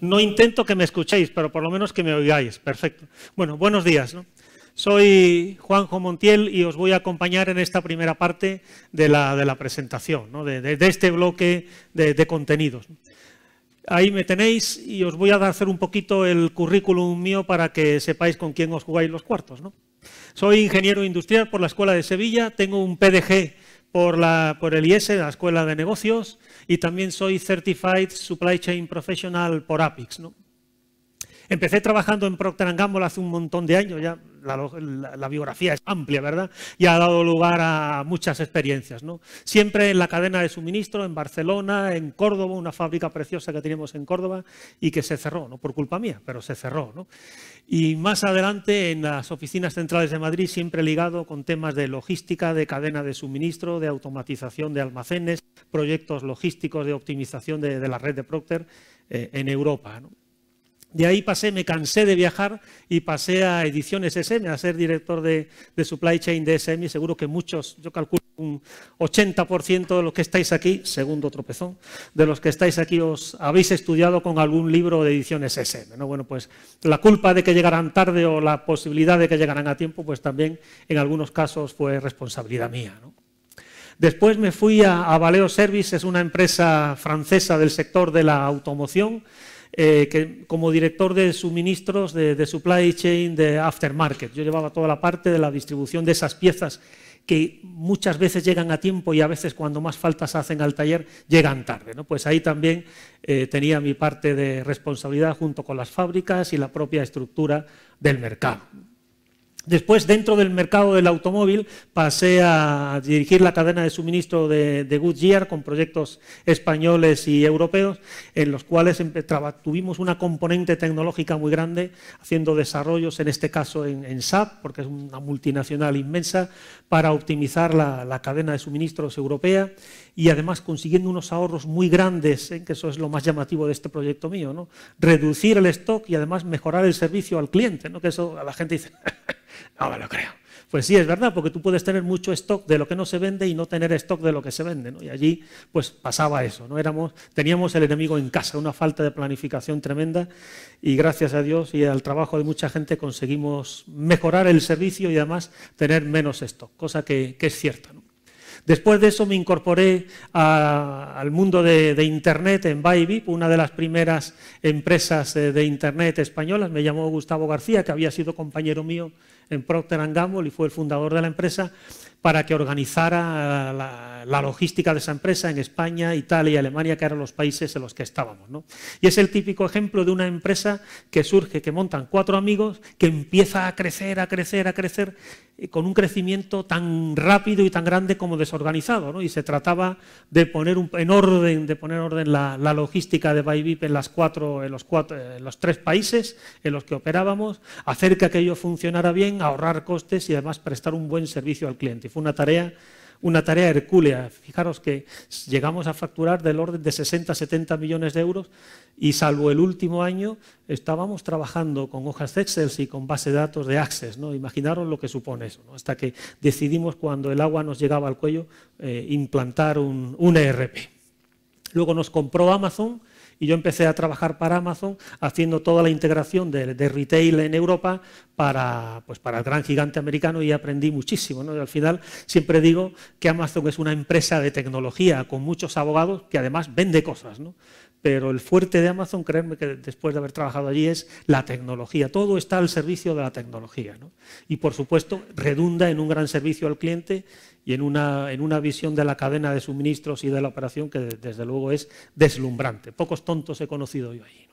No intento que me escuchéis, pero por lo menos que me oigáis. Perfecto. Bueno, buenos días. Soy Juanjo Montiel y os voy a acompañar en esta primera parte de la, de la presentación, de, este bloque de, contenidos. Ahí me tenéis y os voy a hacer un poquito el currículum mío para que sepáis con quién os jugáis los cuartos. Soy ingeniero industrial por la Escuela de Sevilla, tengo un PDG por, la, por el IES, e, la Escuela de Negocios, y también soy Certified Supply Chain Professional por APIX. ¿no? Empecé trabajando en Procter Gamble hace un montón de años, ya la, biografía es amplia, ¿verdad? Y ha dado lugar a muchas experiencias, ¿no? Siempre en la cadena de suministro, en Barcelona, en Córdoba, una fábrica preciosa que teníamos en Córdoba y que se cerró, no por culpa mía, pero se cerró, ¿no? Y más adelante en las oficinas centrales de Madrid, siempre ligado con temas de logística, de cadena de suministro, de automatización de almacenes, proyectos logísticos de optimización de, la red de Procter eh, en Europa, ¿no? De ahí pasé, me cansé de viajar y pasé a Ediciones SM, a ser director de, Supply Chain de SM. Y seguro que muchos, yo calculo un 80% de los que estáis aquí, segundo tropezón, de los que estáis aquí os habéis estudiado con algún libro de Ediciones SM. ¿no? Bueno, pues la culpa de que llegaran tarde o la posibilidad de que llegaran a tiempo, pues también en algunos casos fue responsabilidad mía. Después me fui a, a Valeo Service, es una empresa francesa del sector de la automoción eh, como director de suministros de, supply chain de aftermarket. Yo llevaba toda la parte de la distribución de esas piezas que muchas veces llegan a tiempo y a veces cuando más faltas hacen al taller llegan tarde. Pues ahí también eh, tenía mi parte de responsabilidad junto con las fábricas y la propia estructura del mercado. Después, dentro del mercado del automóvil, pasé a dirigir la cadena de suministro de, Good Goodyear con proyectos españoles y europeos, en los cuales tuvimos una componente tecnológica muy grande, haciendo desarrollos, en este caso en, SAP, porque es una multinacional inmensa, para optimizar la, cadena de suministros europea y además consiguiendo unos ahorros muy grandes, ¿eh? que eso es lo más llamativo de este proyecto mío, ¿no? reducir el stock y además mejorar el servicio al cliente, ¿no? que eso a la gente dice... No me lo creo. Pues sí, es verdad, porque tú puedes tener mucho stock de lo que no se vende y no tener stock de lo que se vende. ¿no? Y allí pues pasaba eso. ¿no? Éramos, teníamos el enemigo en casa, una falta de planificación tremenda y gracias a Dios y al trabajo de mucha gente conseguimos mejorar el servicio y además tener menos stock, cosa que, es cierta. ¿no? Después de eso me incorporé al mundo de, Internet en ByBip, una de las primeras empresas eh, de Internet españolas. Me llamó Gustavo García, que había sido compañero mío en Procter Gamble y fue el fundador de la empresa, para que organizara la, logística de esa empresa en España, Italia y Alemania, que eran los países en los que estábamos. Y es el típico ejemplo de una empresa que surge, que montan cuatro amigos, que empieza a crecer, a crecer, a crecer, eh, con un crecimiento tan rápido y tan grande como desorganizado. Y se trataba de poner un, en orden, de poner orden la, logística de ByVip en, las cuatro, en, los cuatro, eh, en los tres países en los que operábamos, hacer que aquello funcionara bien, ahorrar costes y además prestar un buen servicio al cliente fue una tarea, una tarea hercúlea. Fijaros que llegamos a facturar del orden de 60-70 millones de euros y salvo el último año estábamos trabajando con hojas de Excel y con base de datos de Access. ¿no? Imaginaros lo que supone eso. Hasta que decidimos cuando el agua nos llegaba al cuello eh, implantar un ERP. Luego nos compró Amazon y yo empecé a trabajar para Amazon haciendo toda la integración de, retail en Europa para, pues, para el gran gigante americano y aprendí muchísimo. Y al final siempre digo que Amazon es una empresa de tecnología con muchos abogados que además vende cosas. ¿no? pero el fuerte de Amazon, créeme que después de haber trabajado allí, es la tecnología. Todo está al servicio de la tecnología. Y por supuesto, redunda en un gran servicio al cliente y en una, visión de la cadena de suministros y de la operación que desde luego es deslumbrante. Pocos tontos he conocido yo allí.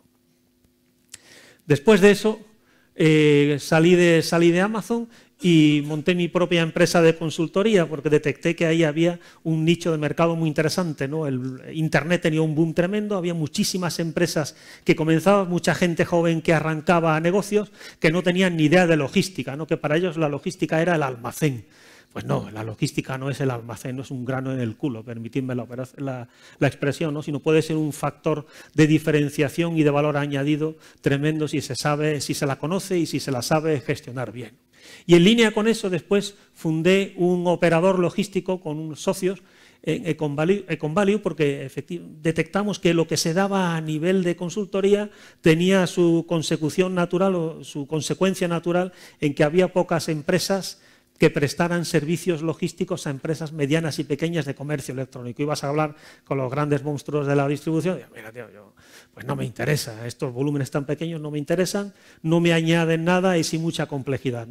Después de eso, eh, salí, de, salí de Amazon y monté mi propia empresa de consultoría porque detecté que ahí había un nicho de mercado muy interesante. ¿no? El Internet tenía un boom tremendo, había muchísimas empresas que comenzaban, mucha gente joven que arrancaba a negocios que no tenían ni idea de logística, ¿no? que para ellos la logística era el almacén. Pues no, la logística no es el almacén, no es un grano en el culo, permitidme la, la, la, expresión, ¿no? sino puede ser un factor de diferenciación y de valor añadido tremendo si se sabe, si se la conoce y si se la sabe gestionar bien. Y en línea con eso, después fundé un operador logístico con unos socios en Econ porque detectamos que lo que se daba a nivel de consultoría tenía su consecución natural o su consecuencia natural en que había pocas empresas que prestaran servicios logísticos a empresas medianas y pequeñas de comercio electrónico. Ibas a hablar con los grandes monstruos de la distribución. Mira, pues no me interesa, estos volúmenes tan pequeños no me interesan, no me añaden nada y sin mucha complejidad.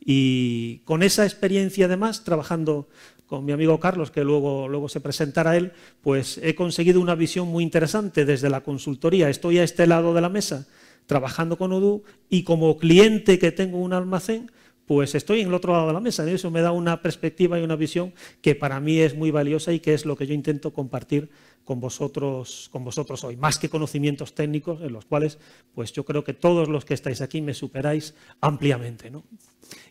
Y con esa experiencia, además, trabajando con mi amigo Carlos, que luego, luego se presentará él, pues he conseguido una visión muy interesante desde la consultoría. Estoy a este lado de la mesa trabajando con Odoo y como cliente que tengo un almacén, pues estoy en el otro lado de la mesa. Eso me da una perspectiva y una visión que para mí es muy valiosa y que es lo que yo intento compartir con vosotros, con vosotros hoy, más que conocimientos técnicos en los cuales pues yo creo que todos los que estáis aquí me superáis ampliamente.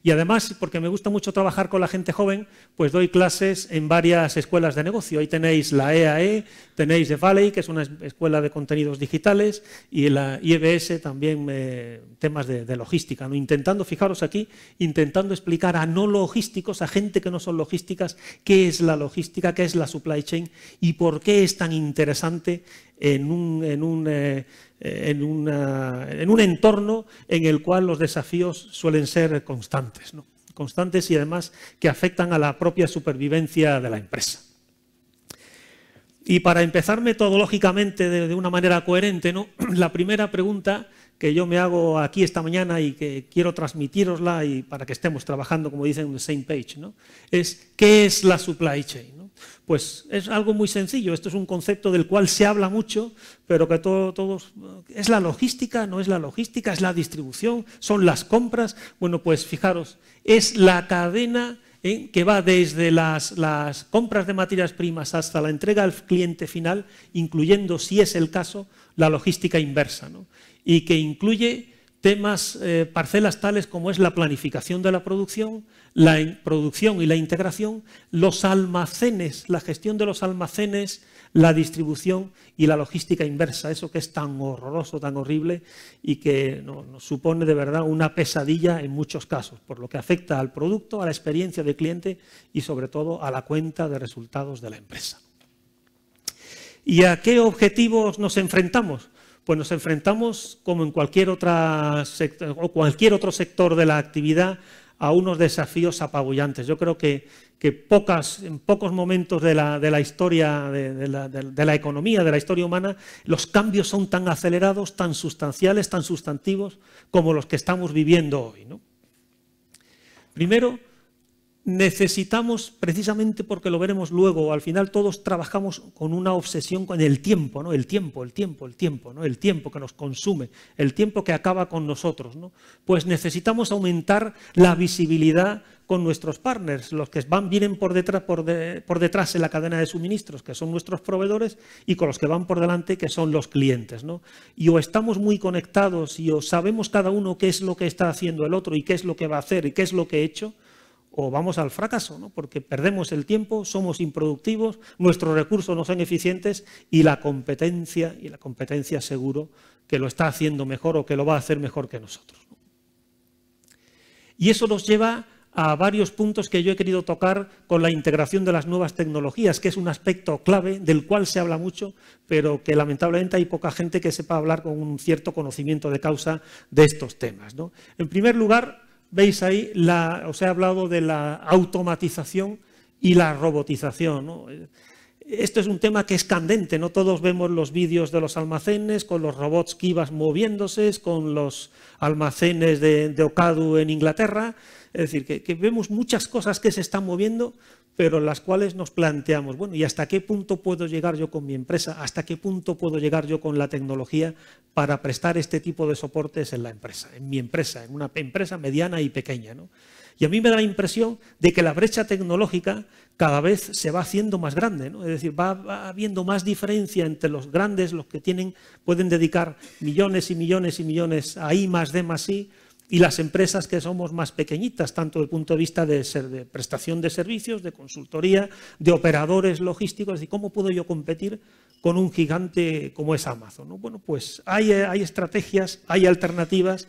Y además, porque me gusta mucho trabajar con la gente joven, pues doy clases en varias escuelas de negocio. Ahí tenéis la EAE, e, tenéis The Valley, que es una escuela de contenidos digitales, y la IBS también eh, temas de, logística. ¿no? Intentando, fijaros aquí, intentando explicar a no logísticos, a gente que no son logísticas, qué es la logística, qué es la supply chain y por qué está tan interesante en un, en, un, eh, en, en un, entorno en el cual los desafíos suelen ser constantes, ¿no? constantes y además que afectan a la propia supervivencia de la empresa. Y para empezar metodológicamente de, una manera coherente, ¿no? la primera pregunta que yo me hago aquí esta mañana y que quiero transmitirosla y para que estemos trabajando, como dicen, en the same page, ¿no? es ¿qué es la supply chain? Pues es algo muy sencillo, esto es un concepto del cual se habla mucho, pero que todos... es la logística? ¿Es la distribución? ¿Son las compras? Bueno, pues fijaros, es la cadena ¿eh? que va desde las, las compras de materias primas hasta la entrega al cliente final, incluyendo, si es el caso, la logística inversa, ¿no? y que incluye temas, eh, parcelas tales como es la planificación de la producción, la producción y la integración, los almacenes, la gestión de los almacenes, la distribución y la logística inversa, eso que es tan horroroso, tan horrible y que nos supone de verdad una pesadilla en muchos casos, por lo que afecta al producto, a la experiencia del cliente y sobre todo a la cuenta de resultados de la empresa. ¿Y a qué objetivos nos enfrentamos? pues nos enfrentamos, como en cualquier, otra o cualquier otro sector de la actividad, a unos desafíos apabullantes. Yo creo que, en pocos momentos de la, historia, de, la, economía, de la historia humana, los cambios son tan acelerados, tan sustanciales, tan sustantivos como los que estamos viviendo hoy. Primero, necesitamos, precisamente porque lo veremos luego, al final todos trabajamos con una obsesión con el tiempo, ¿no? El tiempo, el tiempo, el tiempo, ¿no? El tiempo que nos consume, el tiempo que acaba con nosotros, ¿no? Pues necesitamos aumentar la visibilidad con nuestros partners, los que van, vienen por detrás, por, detrás en la cadena de suministros, que son nuestros proveedores, y con los que van por delante, que son los clientes. ¿no? Y o estamos muy conectados y o sabemos cada uno qué es lo que está haciendo el otro y qué es lo que va a hacer y qué es lo que he hecho, o vamos al fracaso, ¿no? porque perdemos el tiempo, somos improductivos, nuestros recursos no son eficientes y la competencia, y la competencia seguro que lo está haciendo mejor o que lo va a hacer mejor que nosotros. Y eso nos lleva a varios puntos que yo he querido tocar con la integración de las nuevas tecnologías, que es un aspecto clave del cual se habla mucho, pero que lamentablemente hay poca gente que sepa hablar con un cierto conocimiento de causa de estos temas. En primer lugar, veis ahí, la, os he hablado de la automatización y la robotización. Esto es un tema que es candente, no todos vemos los vídeos de los almacenes con los robots que Kivas moviéndose, con los almacenes de, de Ocado en Inglaterra. Es decir, que, que, vemos muchas cosas que se están moviendo, pero las cuales nos planteamos, bueno, ¿y hasta qué punto puedo llegar yo con mi empresa? ¿Hasta qué punto puedo llegar yo con la tecnología para prestar este tipo de soportes en la empresa, en mi empresa, en una empresa mediana y pequeña? Y a mí me da la impresión de que la brecha tecnológica cada vez se va haciendo más grande, es decir, va, habiendo más diferencia entre los grandes, los que tienen, pueden dedicar millones y millones y millones a I más D más I, y las empresas que somos más pequeñitas, tanto desde el punto de vista de, ser, de prestación de servicios, de consultoría, de operadores logísticos, decir, cómo puedo yo competir con un gigante como es Amazon. Bueno, pues hay, estrategias, hay alternativas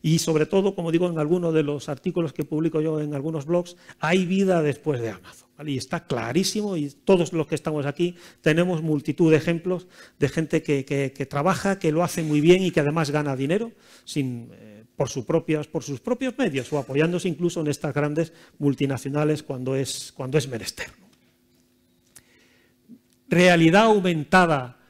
y sobre todo, como digo en algunos de los artículos que publico yo en algunos blogs, hay vida después de Amazon. Y está clarísimo y todos los que estamos aquí tenemos multitud de ejemplos de gente que, que, trabaja, que lo hace muy bien y que además gana dinero sin eh, por, sus propias, por sus propios medios o apoyándose incluso en estas grandes multinacionales cuando es, cuando es menester. Realidad aumentada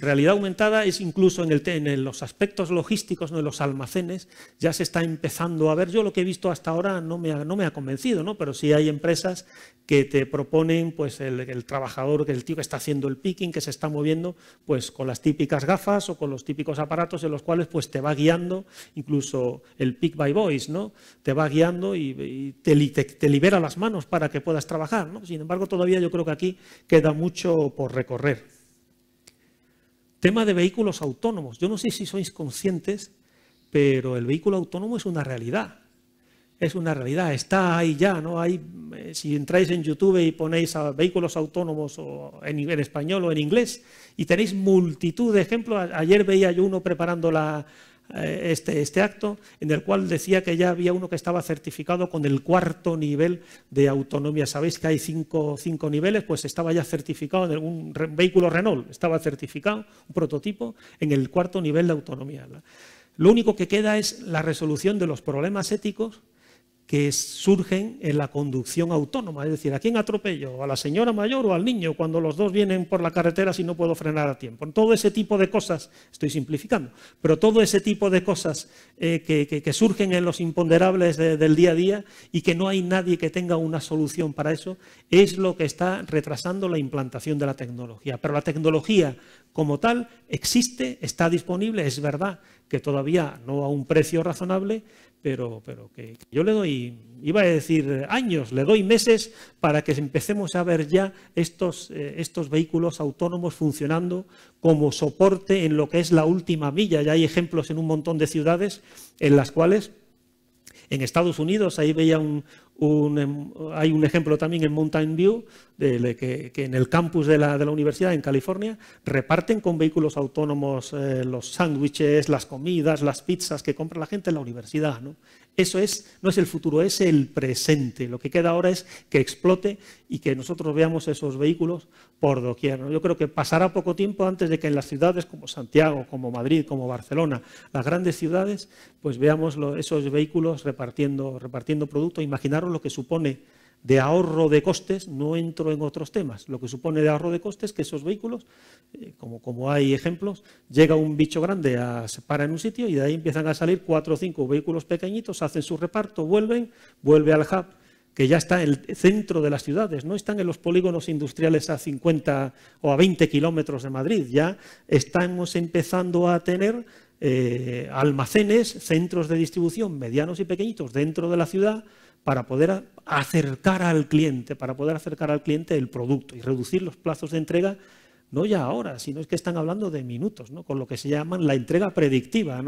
realidad aumentada es incluso en, el, los aspectos logísticos de los almacenes, ya se está empezando a ver. Yo lo que he visto hasta ahora no me ha, no me ha convencido, ¿no? pero sí hay empresas que te proponen pues, el, trabajador, que el tío que está haciendo el picking, que se está moviendo pues, con las típicas gafas o con los típicos aparatos en los cuales pues, te va guiando, incluso el pick by voice, ¿no? te va guiando y, te, te, libera las manos para que puedas trabajar. ¿no? Sin embargo, todavía yo creo que aquí queda mucho por recorrer. Tema de vehículos autónomos. Yo no sé si sois conscientes, pero el vehículo autónomo es una realidad. Es una realidad, está ahí ya, ¿no? Eh, si entráis en YouTube y ponéis vehículos autónomos en, español o en inglés y tenéis multitud de ejemplos. Ayer veía yo uno preparando la, eh, este, este acto, en el cual decía que ya había uno que estaba certificado con el cuarto nivel de autonomía. Sabéis que hay cinco, niveles, pues estaba ya certificado en un vehículo Renault, estaba certificado, un prototipo, en el cuarto nivel de autonomía. Lo único que queda es la resolución de los problemas éticos que surgen en la conducción autónoma, es decir, ¿a quién atropello? ¿A la señora mayor o al niño cuando los dos vienen por la carretera si no puedo frenar a tiempo? Todo ese tipo de cosas, estoy simplificando, pero todo ese tipo de cosas eh, que, surgen en los imponderables del día a día y que no hay nadie que tenga una solución para eso, es lo que está retrasando la implantación de la tecnología. Pero la tecnología como tal existe, está disponible, es verdad que todavía no a un precio razonable, pero, pero que, yo le doy, iba a decir años, le doy meses para que empecemos a ver ya estos, eh, estos vehículos autónomos funcionando como soporte en lo que es la última milla. Ya hay ejemplos en un montón de ciudades en las cuales en Estados Unidos, ahí veía un, Em, hay un ejemplo también en Mountain View, que, en el campus de la, universidad en California reparten con vehículos autónomos eh, los sándwiches, las comidas, las pizzas que compra la gente en la universidad. Eso es, no es el futuro, es el presente. Lo que queda ahora es que explote y que nosotros veamos esos vehículos por doquier. Yo creo que pasará poco tiempo antes de que en las ciudades como Santiago, como Madrid, como Barcelona, las grandes ciudades, pues veamos esos vehículos repartiendo, repartiendo Imaginaros lo que supone de ahorro de costes, no entro en otros temas, lo que supone de ahorro de costes es que esos vehículos, eh, como, como hay ejemplos, llega un bicho grande, se para en un sitio y de ahí empiezan a salir cuatro o cinco vehículos pequeñitos, hacen su reparto, vuelven, vuelve al hub, que ya está en el centro de las ciudades, no están en los polígonos industriales a 50 o a 20 kilómetros de Madrid, ya estamos empezando a tener eh, almacenes, centros de distribución medianos y pequeñitos dentro de la ciudad, para poder acercar al cliente, para poder acercar al cliente el producto y reducir los plazos de entrega no ya ahora, sino es que están hablando de minutos, ¿no? con lo que se llama la entrega predictiva.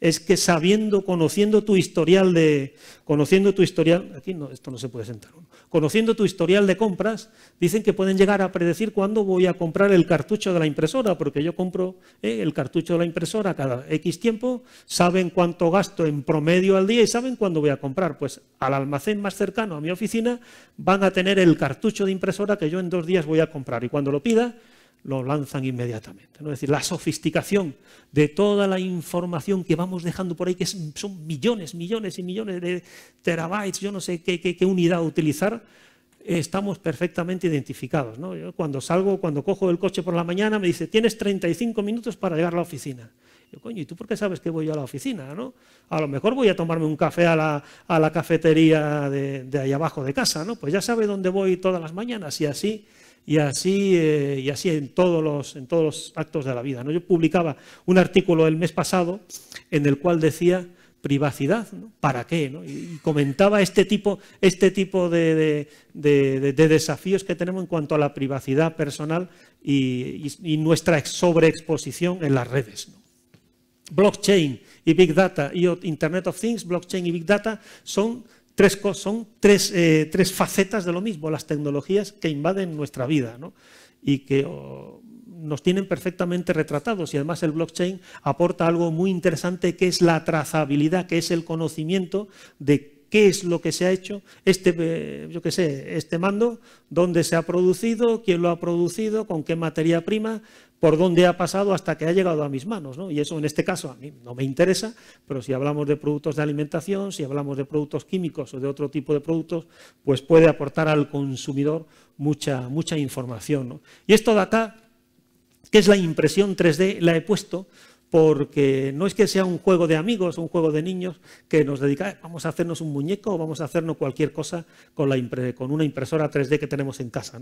Es que sabiendo, conociendo tu historial de. Conociendo tu historial. Aquí no, esto no se puede sentar uno. Conociendo tu historial de compras, dicen que pueden llegar a predecir cuándo voy a comprar el cartucho de la impresora, porque yo compro eh, el cartucho de la impresora cada X tiempo, saben cuánto gasto en promedio al día y saben cuándo voy a comprar. Pues al almacén más cercano a mi oficina van a tener el cartucho de impresora que yo en dos días voy a comprar. Y cuando lo pida, lo lanzan inmediatamente. ¿no? Es decir, la sofisticación de toda la información que vamos dejando por ahí, que son millones, millones y millones de terabytes, yo no sé qué, unidad utilizar, estamos perfectamente identificados. Yo cuando salgo, cuando cojo el coche por la mañana, me dice, tienes 35 minutos para llegar a la oficina. Yo, coño, ¿y tú por qué sabes que voy yo a la oficina? A lo mejor voy a tomarme un café a la, cafetería de, de ahí abajo de casa, ¿no? Pues ya sabe dónde voy todas las mañanas y así y así, eh, y así en, todos los, en todos los actos de la vida. ¿no? Yo publicaba un artículo el mes pasado en el cual decía privacidad, ¿para qué? ¿no? Y, comentaba este tipo, este tipo de, desafíos que tenemos en cuanto a la privacidad personal y, nuestra sobreexposición en las redes. Blockchain y Big Data, y Internet of Things, blockchain y Big Data son son eh, tres, facetas de lo mismo, las tecnologías que invaden nuestra vida y que oh, nos tienen perfectamente retratados. Y además el blockchain aporta algo muy interesante que es la trazabilidad, que es el conocimiento de qué es lo que se ha hecho, este, eh, sé, este mando, dónde se ha producido, quién lo ha producido, con qué materia prima, por dónde ha pasado hasta que ha llegado a mis manos. ¿no? Y eso en este caso a mí no me interesa, pero si hablamos de productos de alimentación, si hablamos de productos químicos o de otro tipo de productos, pues puede aportar al consumidor mucha, mucha información. Y esto de acá, que es la impresión 3D, la he puesto porque no es que sea un juego de amigos, un juego de niños que nos dedica, vamos a hacernos un muñeco o vamos a hacernos cualquier cosa con, con una impresora 3D que tenemos en casa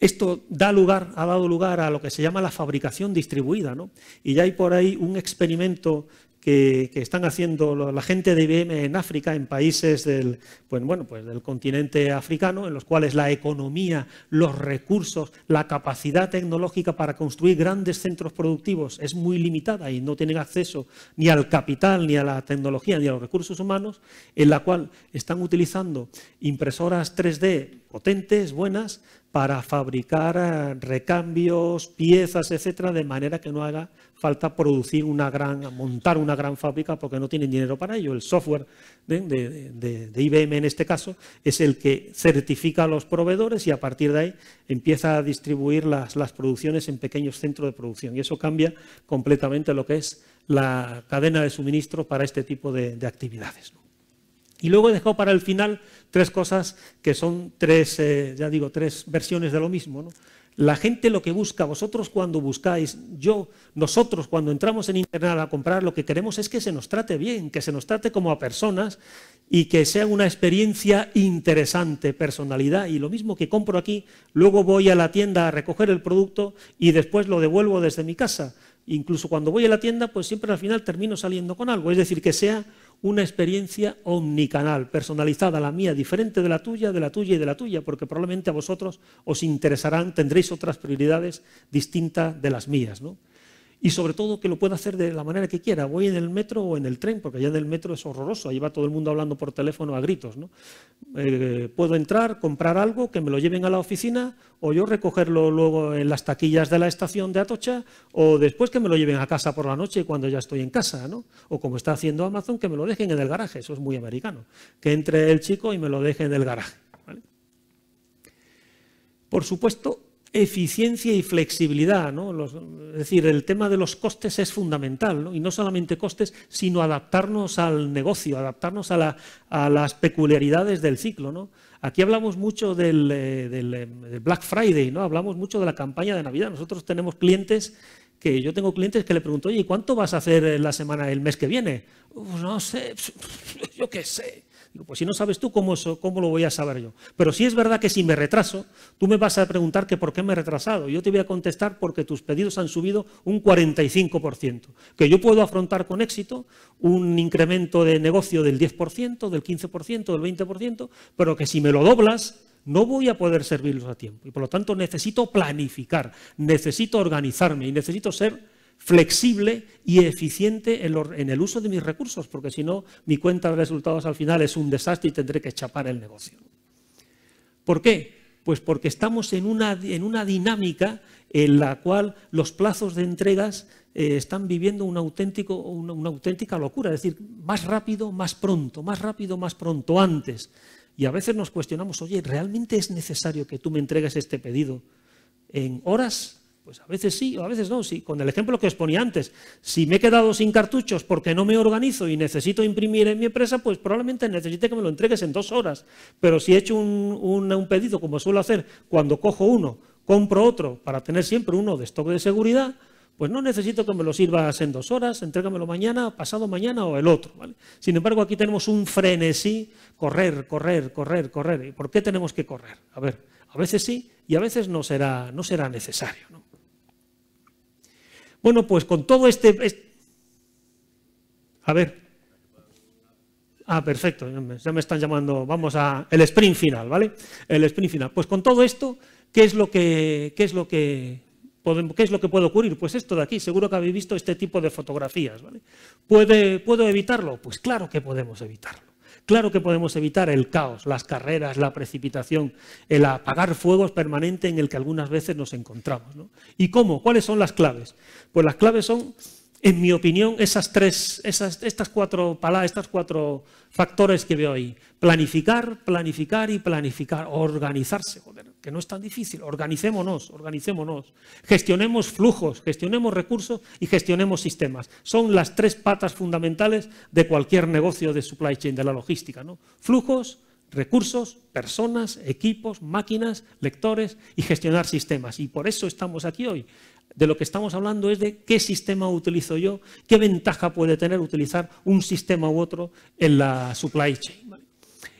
esto da lugar, ha dado lugar a lo que se llama la fabricación distribuida, ¿no? Y ya hay por ahí un experimento que, están haciendo la gente de IBM en África, en países del, pues, bueno, pues del continente africano, en los cuales la economía, los recursos, la capacidad tecnológica para construir grandes centros productivos es muy limitada y no tienen acceso ni al capital, ni a la tecnología, ni a los recursos humanos, en la cual están utilizando impresoras 3D potentes, buenas, para fabricar eh, recambios, piezas, etcétera, de manera que no haga falta producir una gran, montar una gran fábrica porque no tienen dinero para ello. El software de, IBM en este caso es el que certifica a los proveedores y a partir de ahí empieza a distribuir las, producciones en pequeños centros de producción. Y eso cambia completamente lo que es la cadena de suministro para este tipo de, actividades. Y luego he dejado para el final tres cosas que son tres, eh, ya digo, tres versiones de lo mismo. La gente lo que busca, vosotros cuando buscáis, yo, nosotros cuando entramos en Internet a comprar, lo que queremos es que se nos trate bien, que se nos trate como a personas y que sea una experiencia interesante, personalidad. Y lo mismo que compro aquí, luego voy a la tienda a recoger el producto y después lo devuelvo desde mi casa. Incluso cuando voy a la tienda, pues siempre al final termino saliendo con algo. Es decir, que sea una experiencia omnicanal, personalizada, la mía, diferente de la tuya, de la tuya y de la tuya, porque probablemente a vosotros os interesarán, tendréis otras prioridades distintas de las mías. ¿no? y sobre todo que lo pueda hacer de la manera que quiera. Voy en el metro o en el tren, porque allá en el metro es horroroso, ahí va todo el mundo hablando por teléfono a gritos. ¿no? Eh, puedo entrar, comprar algo, que me lo lleven a la oficina, o yo recogerlo luego en las taquillas de la estación de Atocha, o después que me lo lleven a casa por la noche cuando ya estoy en casa, ¿no? o como está haciendo Amazon, que me lo dejen en el garaje, eso es muy americano, que entre el chico y me lo deje en el garaje. Por supuesto, eficiencia y flexibilidad. ¿no? es decir, el tema de los costes es fundamental, ¿no? y no solamente costes, sino adaptarnos al negocio, adaptarnos a, la, a las peculiaridades del ciclo. ¿no? Aquí hablamos mucho del, eh, eh, Black Friday, ¿no? hablamos mucho de la campaña de Navidad. Nosotros tenemos clientes que yo tengo clientes que le pregunto, oye, ¿cuánto vas a hacer la semana, el mes que viene? no sé, yo qué sé pues si no sabes tú cómo cómo lo voy a saber yo. Pero si es verdad que si me retraso, tú me vas a preguntar que por qué me he retrasado. Yo te voy a contestar porque tus pedidos han subido un 45%, que yo puedo afrontar con éxito un incremento de negocio del 10%, del 15%, del 20%, pero que si me lo doblas, no voy a poder servirlos a tiempo. Y por lo tanto necesito planificar, necesito organizarme y necesito ser flexible y eficiente en, el uso de mis recursos, porque si no, mi cuenta de resultados al final es un desastre y tendré que chapar el negocio. ¿Por qué? Pues porque estamos en una, en una dinámica en la cual los plazos de entregas eh, están viviendo un auténtico, una auténtica locura, es decir, más rápido, más pronto, más rápido, más pronto, antes. Y a veces nos cuestionamos, oye, ¿realmente es necesario que tú me entregues este pedido en horas pues a veces sí, o a veces no. Sí. Con el ejemplo que os ponía antes, si me he quedado sin cartuchos porque no me organizo y necesito imprimir en mi empresa, pues probablemente necesite que me lo entregues en dos horas. Pero si he hecho un, pedido, como suelo hacer, cuando cojo uno, compro otro para tener siempre uno de stock de seguridad, pues no necesito que me lo sirvas en dos horas, entrégamelo mañana, pasado mañana o el otro. ¿vale? Sin embargo, aquí tenemos un frenesí, correr, correr, correr, correr. ¿Y por qué tenemos que correr? A ver, a veces sí y a veces no será, no será necesario. ¿no? Bueno, pues con todo este... A ver. Ah, perfecto, ya me están llamando, vamos a el sprint final, ¿vale? El sprint final. Pues con todo esto, ¿qué es lo que, es lo que, ¿Qué es lo que puede ocurrir? Pues esto de aquí, seguro que habéis visto este tipo de fotografías. ¿vale? ¿Puede, ¿Puedo evitarlo? Pues claro que podemos evitarlo. Claro que podemos evitar el caos, las carreras, la precipitación, el apagar fuegos permanente en el que algunas veces nos encontramos. ¿Y cómo? ¿Cuáles son las claves? Pues las claves son en mi opinión, esas tres, estas cuatro palabras, estos cuatro factores que veo ahí. Planificar, planificar y planificar. Organizarse, que no es tan difícil. Organicémonos, organicémonos. Gestionemos flujos, gestionemos recursos y gestionemos sistemas. Son las tres patas fundamentales de cualquier negocio de supply chain, de la logística. ¿no? Flujos, recursos, personas, equipos, máquinas, lectores y gestionar sistemas. Y por eso estamos aquí hoy de lo que estamos hablando es de qué sistema utilizo yo, qué ventaja puede tener utilizar un sistema u otro en la supply chain.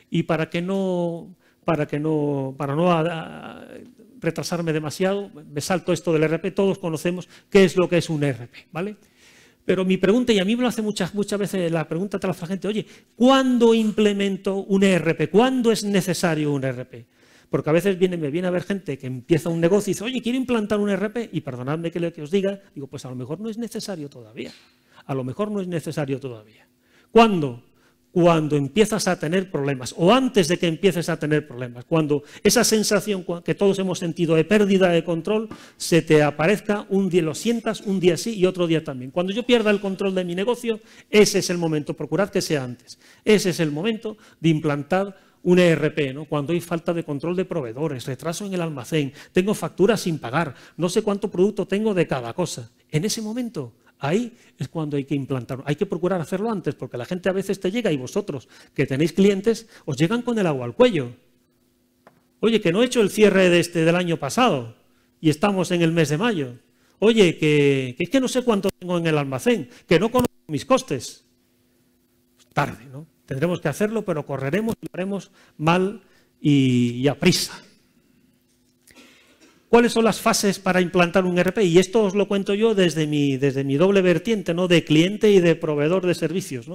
Y para que no, para que no, para no ah, retrasarme demasiado, me salto esto del RP, todos conocemos qué es lo que es un ERP. ¿vale? Pero mi pregunta, y a mí me lo hace muchas, muchas veces la pregunta tras la gente, oye, ¿cuándo implemento un ERP? ¿Cuándo es necesario un ERP? Porque a veces viene, me viene a ver gente que empieza un negocio y dice, oye, quiero implantar un RP, y perdonadme que, lo que os diga, digo, pues a lo mejor no es necesario todavía. A lo mejor no es necesario todavía. ¿Cuándo? Cuando empiezas a tener problemas, o antes de que empieces a tener problemas, cuando esa sensación que todos hemos sentido de pérdida de control se te aparezca un día, lo sientas un día sí y otro día también. Cuando yo pierda el control de mi negocio, ese es el momento, procurad que sea antes, ese es el momento de implantar un ERP, ¿no? cuando hay falta de control de proveedores, retraso en el almacén, tengo facturas sin pagar, no sé cuánto producto tengo de cada cosa. En ese momento, ahí es cuando hay que implantarlo. Hay que procurar hacerlo antes, porque la gente a veces te llega y vosotros, que tenéis clientes, os llegan con el agua al cuello. Oye, que no he hecho el cierre de este, del año pasado y estamos en el mes de mayo. Oye, que, que es que no sé cuánto tengo en el almacén, que no conozco mis costes. Tarde, ¿no? Tendremos que hacerlo, pero correremos y lo haremos mal y, a prisa. ¿Cuáles son las fases para implantar un RP? Y esto os lo cuento yo desde mi, desde mi doble vertiente, ¿no? De cliente y de proveedor de servicios.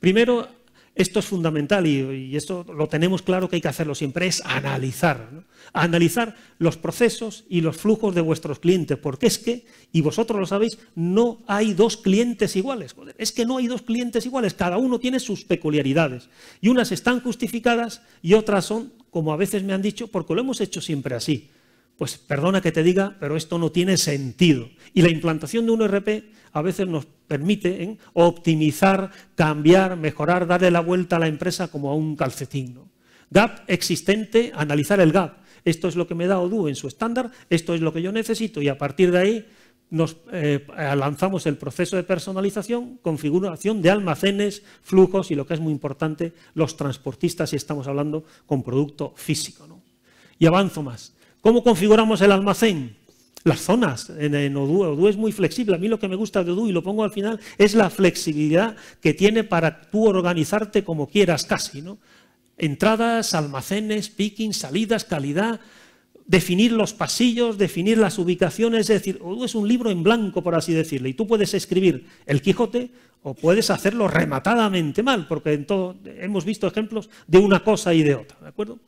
Primero, esto es fundamental y, esto lo tenemos claro que hay que hacerlo siempre, es analizar. Analizar los procesos y los flujos de vuestros clientes, porque es que, y vosotros lo sabéis, no hay dos clientes iguales. es que no hay dos clientes iguales, cada uno tiene sus peculiaridades. Y unas están justificadas y otras son, como a veces me han dicho, porque lo hemos hecho siempre así. Pues perdona que te diga, pero esto no tiene sentido. Y la implantación de un e RP a veces nos permite ¿eh? optimizar, cambiar, mejorar, darle la vuelta a la empresa como a un calcetín. Gap existente, analizar el gap. Esto es lo que me da Odoo en su estándar, esto es lo que yo necesito y a partir de ahí nos eh, lanzamos el proceso de personalización, configuración de almacenes, flujos y lo que es muy importante, los transportistas si estamos hablando con producto físico. ¿no? Y avanzo más. ¿Cómo configuramos el almacén? las zonas. En, en Odoo, es muy flexible. A mí lo que me gusta de Odoo, y lo pongo al final, es la flexibilidad que tiene para tú organizarte como quieras casi. ¿no? Entradas, almacenes, picking, salidas, calidad definir los pasillos, definir las ubicaciones, es decir, Odoo es un libro en blanco, por así decirlo, y tú puedes escribir El Quijote o puedes hacerlo rematadamente mal, porque en todo, hemos visto ejemplos de una cosa y de otra, ¿de acuerdo?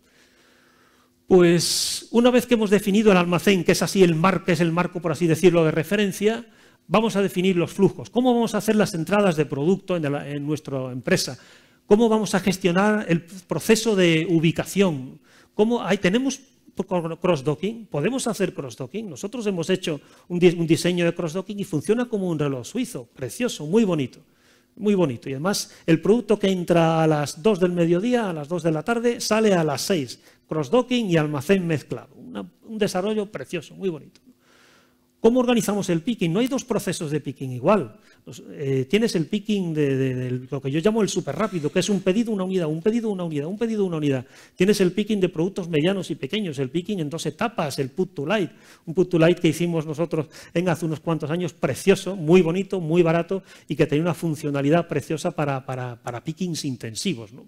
Pues una vez que hemos definido el almacén, que es así el es el marco, por así decirlo, de referencia, vamos a definir los flujos. ¿Cómo vamos a hacer las entradas de producto en, nuestra empresa? ¿Cómo vamos a gestionar el proceso de ubicación? ¿Cómo, ahí tenemos cross-docking? ¿Podemos hacer cross-docking? Nosotros hemos hecho un, diseño de cross-docking y funciona como un reloj suizo, precioso, muy bonito muy bonito. Y además, el producto que entra a las 2 del mediodía, a las 2 de la tarde, sale a las 6 cross-docking y almacén mezclado. un desarrollo precioso, muy bonito. ¿Cómo organizamos el picking? No hay dos procesos de picking igual. Eh, tienes el picking de, lo que yo llamo el super rápido, que es un pedido, una unidad, un pedido, una unidad, un pedido, una unidad. Tienes el picking de productos medianos y pequeños, el picking en dos etapas, el put to light. Un put to light que hicimos nosotros en hace unos cuantos años, precioso, muy bonito, muy barato y que tenía una funcionalidad preciosa para, para pickings intensivos. ¿no?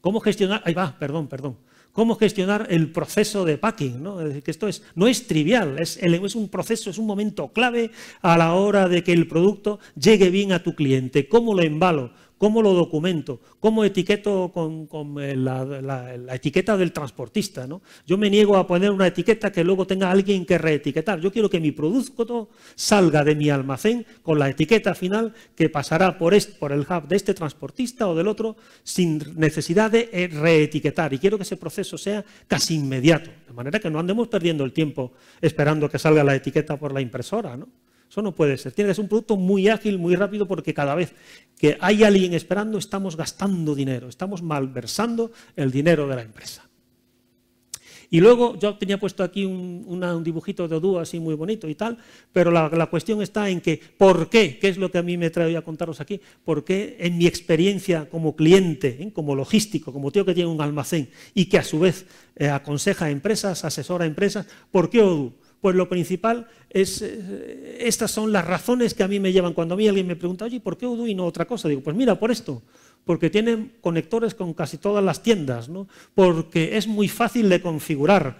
¿Cómo gestionar? va, perdón, perdón. ¿Cómo gestionar el proceso de packing? ¿no? Es que esto es, no es trivial, es, es un proceso, es un momento clave a la hora de que el producto llegue bien a tu cliente. ¿Cómo lo embalo? ¿Cómo lo documento? ¿Cómo etiqueto con, eh, la, etiqueta del transportista? ¿no? Yo me niego a poner una etiqueta que luego tenga alguien que reetiquetar. Yo quiero que mi producto salga de mi almacén con la etiqueta final que pasará por, por el hub de este transportista o del otro sin necesidad de eh, reetiquetar. Y quiero que ese proceso sea casi inmediato. De manera que no andemos perdiendo el tiempo esperando que salga la etiqueta por la impresora. ¿no? Eso no puede ser. Tiene que ser un producto muy ágil, muy rápido, porque cada vez que hay alguien esperando, estamos gastando dinero, estamos malversando el dinero de la empresa. Y luego yo tenía puesto aquí un, dibujito de Odu así muy bonito y tal, pero la, cuestión está en que, ¿por qué? ¿Qué es lo que a mí me trae a contaros aquí? ¿Por qué en mi experiencia como cliente, ¿eh? como logístico, como tío que tiene un almacén y que a su vez eh, aconseja a empresas, asesora empresas, ¿por qué Odu? Pues lo principal es, eh, estas son las razones que a mí me llevan. Cuando a mí alguien me pregunta, oye, ¿por qué Odoo y no otra cosa? Digo, pues mira, por esto, porque tienen conectores con casi todas las tiendas, ¿no? porque es muy fácil de configurar,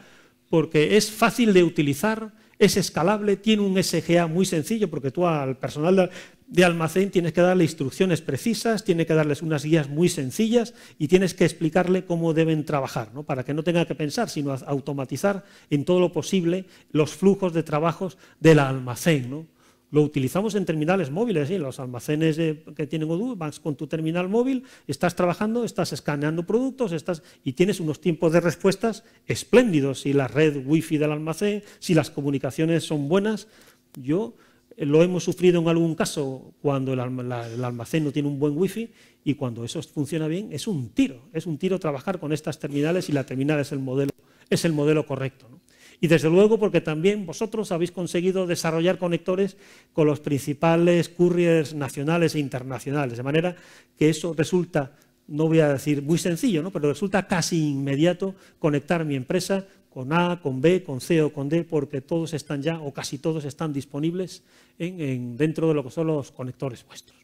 porque es fácil de utilizar, es escalable, tiene un SGA muy sencillo, porque tú al personal de almacén tienes que darle instrucciones precisas, tienes que darles unas guías muy sencillas y tienes que explicarle cómo deben trabajar, para que no tenga que pensar, sino automatizar en todo lo posible los flujos de trabajos del almacén. ¿no? Lo utilizamos en terminales móviles, y los almacenes que tienen Odoo, vas con tu terminal móvil, estás trabajando, estás escaneando productos estás, y tienes unos tiempos de respuestas espléndidos, si la red wifi del almacén, si las comunicaciones son buenas. Yo lo hemos sufrido en algún caso cuando el, almacén no tiene un buen wifi y cuando eso funciona bien, es un tiro, es un tiro trabajar con estas terminales y la terminal es el modelo, es el modelo correcto. Y desde luego porque también vosotros habéis conseguido desarrollar conectores con los principales couriers nacionales e internacionales, de manera que eso resulta, no voy a decir muy sencillo, ¿no? pero resulta casi inmediato conectar mi empresa con A, con B, con C o con D, porque todos están ya, o casi todos están disponibles en, dentro de lo que son los conectores vuestros.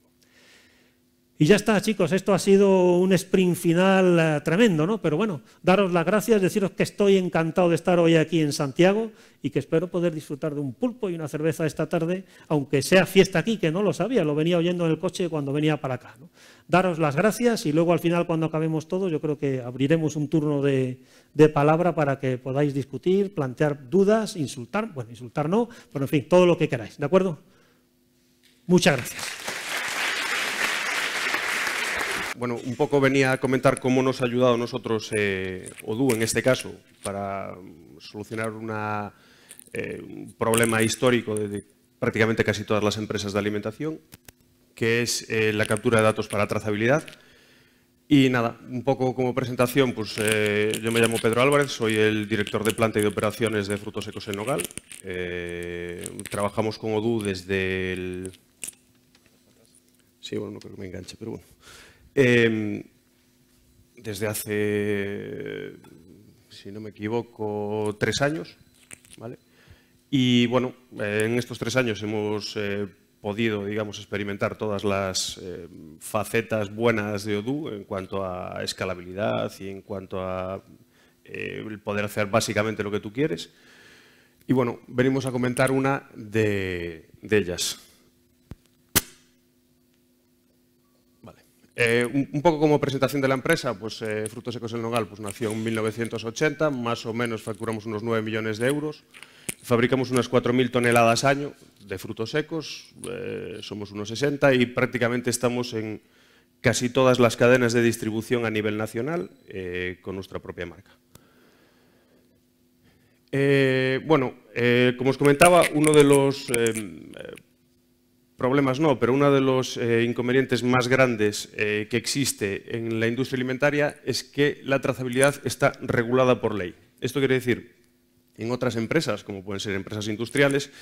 Y ya está, chicos, esto ha sido un sprint final eh, tremendo, ¿no? Pero bueno, daros las gracias, deciros que estoy encantado de estar hoy aquí en Santiago y que espero poder disfrutar de un pulpo y una cerveza esta tarde, aunque sea fiesta aquí, que no lo sabía, lo venía oyendo en el coche cuando venía para acá. Daros las gracias y luego al final, cuando acabemos todo, yo creo que abriremos un turno de, de palabra para que podáis discutir, plantear dudas, insultar, bueno, insultar no, pero en fin, todo lo que queráis, ¿de acuerdo? Muchas gracias. Bueno, un poco venía a comentar cómo nos ha ayudado nosotros eh, ODU en este caso para solucionar eh, un problema histórico de, prácticamente casi todas las empresas de alimentación, que es eh, la captura de datos para trazabilidad. Y nada, un poco como presentación, pues yo me llamo Pedro Álvarez, soy el director de planta y de operaciones de frutos secos en Nogal. trabajamos con ODU desde el... Sí, bueno, no creo que me enganche, pero bueno. Em, desde hace, si no me equivoco, tres años. ¿vale? Y bueno, en estos tres años hemos eh, podido, digamos, experimentar todas las eh, facetas buenas de Odoo en cuanto a escalabilidad y en cuanto a eh, poder hacer básicamente lo que tú quieres. Y bueno, venimos a comentar una de ellas. Eh, un, poco como presentación de la empresa, pues eh, Frutos Secos El Nogal pues, nació en 1980, más o menos facturamos unos 9 millones de euros, fabricamos unas 4.000 toneladas año de frutos secos, eh, somos unos 60 y prácticamente estamos en casi todas las cadenas de distribución a nivel nacional con nuestra propia marca. bueno, como os comentaba, uno de los Problemas no, pero uno de los eh, inconvenientes más grandes eh, que existe en la industria alimentaria es que la trazabilidad está regulada por ley. Esto quiere decir, en otras empresas, como pueden ser empresas industriales,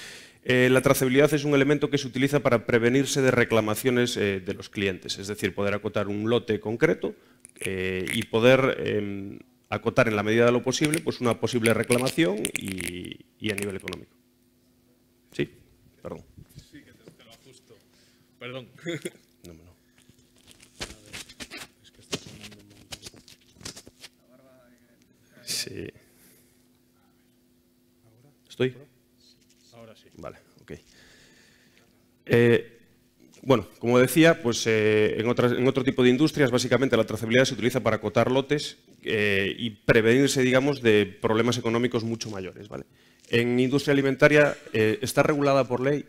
eh, la trazabilidad es un elemento que se utiliza para prevenirse de reclamaciones de los clientes, es decir, poder acotar un lote concreto y poder em, acotar en la medida de lo posible pues, una posible reclamación y a nivel económico. perdón. No, no. Sí. ¿Estoy? Ahora sí. Vale, ok. Eh, bueno, como decía, pues eh, en, en, otro tipo de industrias básicamente la trazabilidad se utiliza para acotar lotes eh, y prevenirse, digamos, de problemas económicos mucho mayores. ¿vale? En industria alimentaria está regulada por ley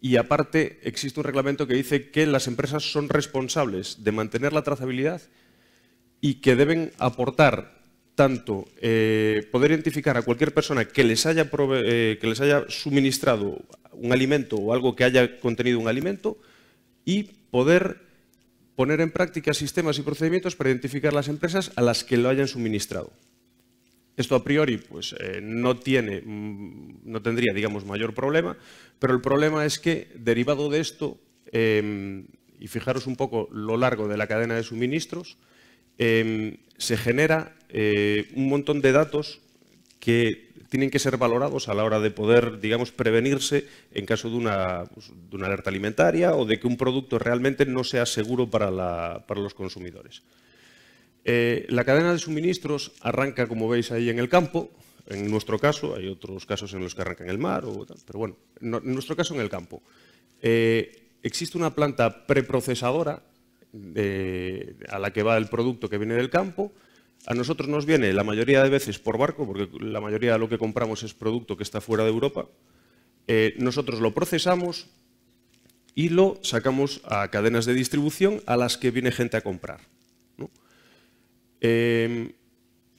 y aparte existe un reglamento que dice que las empresas son responsables de mantener la trazabilidad y que deben aportar tanto eh, poder identificar a cualquier persona que les, eh, que les haya suministrado un alimento o algo que haya contenido un alimento y poder poner en práctica sistemas y procedimientos para identificar las empresas a las que lo hayan suministrado. Esto a priori pues, eh, mm, no, tendría digamos, mayor problema, pero el problema es que derivado de esto, em, y fijaros un poco lo largo de la cadena de suministros, em, se genera eh, un montón de datos que tienen que ser valorados a la hora de poder digamos, prevenirse en caso de una, pues, alerta alimentaria o de que un producto realmente no sea seguro para los consumidores. Eh, la cadena de suministros arranca, como veis ahí, en el campo. En nuestro caso, hay otros casos en los que arranca en el mar, o, pero bueno, en nuestro caso en el campo. Eh, existe una planta preprocesadora a la que va el producto que viene del campo. A nosotros nos viene la mayoría de veces por barco, porque la mayoría de lo que compramos es producto que está fuera de Europa. Eh, nosotros lo procesamos y lo sacamos a cadenas de distribución a las que viene gente a comprar. Em,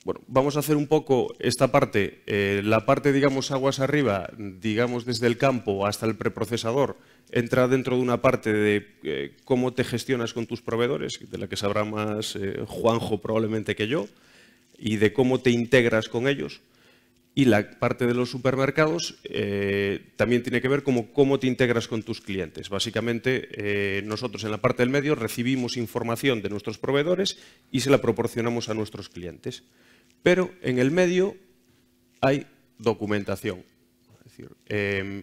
bueno, vamos a hacer un poco esta parte, eh, la parte, digamos, aguas arriba, digamos, desde el campo hasta el preprocesador, entra dentro de una parte de eh, cómo te gestionas con tus proveedores, de la que sabrá más eh, Juanjo probablemente que yo, y de cómo te integras con ellos. Y la parte de los supermercados eh, también tiene que ver como cómo te integras con tus clientes. Básicamente, eh, nosotros en la parte del medio recibimos información de nuestros proveedores y se la proporcionamos a nuestros clientes. Pero en el medio hay documentación. Es decir, em,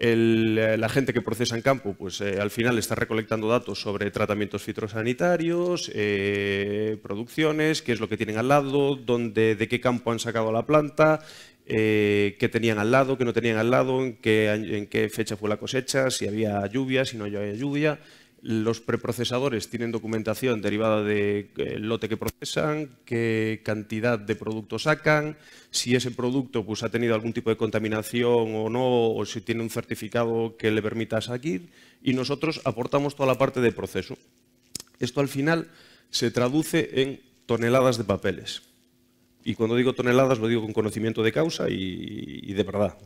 eh, la gente que procesa en campo, pues eh, al final está recolectando datos sobre tratamientos fitosanitarios, eh, producciones, qué es lo que tienen al lado, de qué campo han sacado la planta, qué tenían al lado, qué no tenían al lado, en qué, en qué fecha fue la cosecha, si había lluvia, si no había lluvia. Los preprocesadores tienen documentación derivada del eh, lote que procesan, qué cantidad de producto sacan, si ese producto pues, ha tenido algún tipo de contaminación o no, o si tiene un certificado que le permita salir, y nosotros aportamos toda la parte de proceso. Esto al final se traduce en toneladas de papeles. Y cuando digo toneladas lo digo con conocimiento de causa y, de verdad.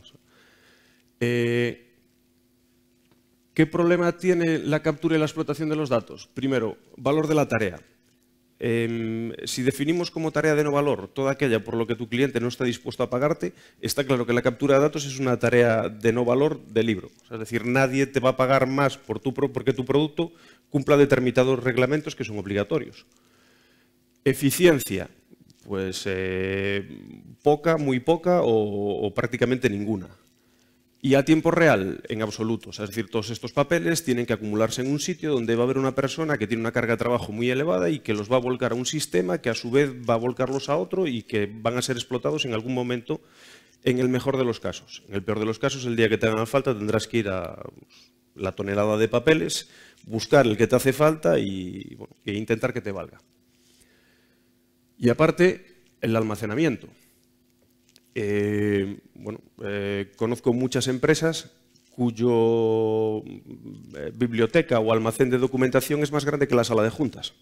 Eh, ¿Qué problema tiene la captura y la explotación de los datos? Primero, valor de la tarea. Em, si definimos como tarea de no valor toda aquella por lo que tu cliente no está dispuesto a pagarte, está claro que la captura de datos es una tarea de no valor de libro. es decir, nadie te va a pagar más por porque tu producto cumpla determinados reglamentos que son obligatorios. Eficiencia, pues eh, poca, muy poca o prácticamente ninguna y a tiempo real, en absoluto. es decir, todos estos papeles tienen que acumularse en un sitio donde va a haber una persona que tiene una carga de trabajo muy elevada y que los va a volcar a un sistema que a su vez va a volcarlos a otro y que van a ser explotados en algún momento, en el mejor de los casos. En el peor de los casos, el día que te hagan falta tendrás que ir a la tonelada de papeles, buscar el que te hace falta y, e intentar que te valga. Y aparte, el almacenamiento. Eh, bueno, eh, conozco muchas empresas cuyo eh, biblioteca o almacén de documentación es más grande que la sala de juntas.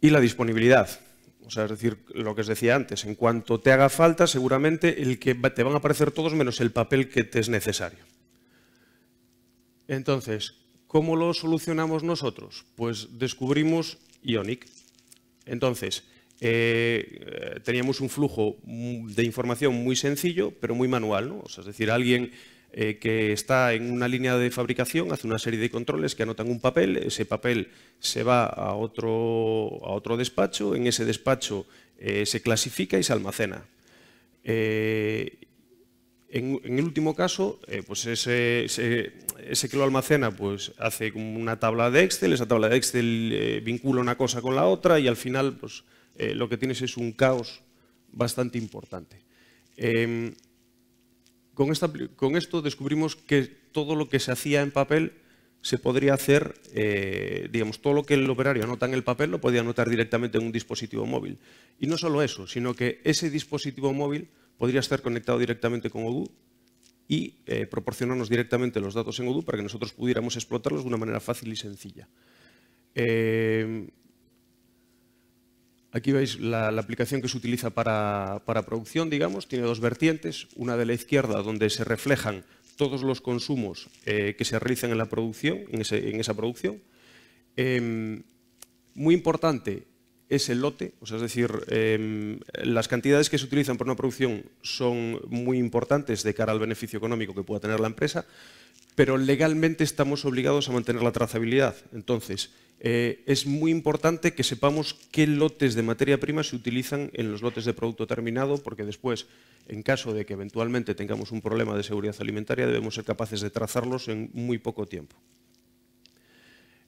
Y la disponibilidad. O sea, es decir, lo que os decía antes, en cuanto te haga falta, seguramente el que te van a aparecer todos menos el papel que te es necesario. Entonces, ¿cómo lo solucionamos nosotros? Pues descubrimos Ionic. Entonces, eh, eh, teníamos un flujo de información muy sencillo, pero muy manual. es decir, alguien eh, que está en una línea de fabricación hace una serie de controles que anotan un papel, ese papel se va a otro, a otro despacho, en ese despacho se clasifica y se almacena. En, el último caso, pues ese, que lo almacena pues hace una tabla de Excel, esa tabla de Excel vincula una cosa con la otra y al final pues, eh, lo que tienes es un caos bastante importante. Em, con, esto descubrimos que todo lo que se hacía en papel se podría hacer, eh, digamos, todo lo que el operario anota en el papel lo podía anotar directamente en un dispositivo móvil. Y no solo eso, sino que ese dispositivo móvil podría estar conectado directamente con Odoo y eh, proporcionarnos directamente los datos en Odoo para que nosotros pudiéramos explotarlos de una manera fácil y sencilla. Eh, Aquí veis la, aplicación que se utiliza para, producción, digamos. Tiene dos vertientes, una de la izquierda donde se reflejan todos los consumos eh, que se realizan en la producción, en, esa producción. Em, muy importante es el lote, o sea, es decir, em, las cantidades que se utilizan para una producción son muy importantes de cara al beneficio económico que pueda tener la empresa, pero legalmente estamos obligados a mantener la trazabilidad. Entonces, eh, es muy importante que sepamos qué lotes de materia prima se utilizan en los lotes de producto terminado, porque después, en caso de que eventualmente tengamos un problema de seguridad alimentaria, debemos ser capaces de trazarlos en muy poco tiempo.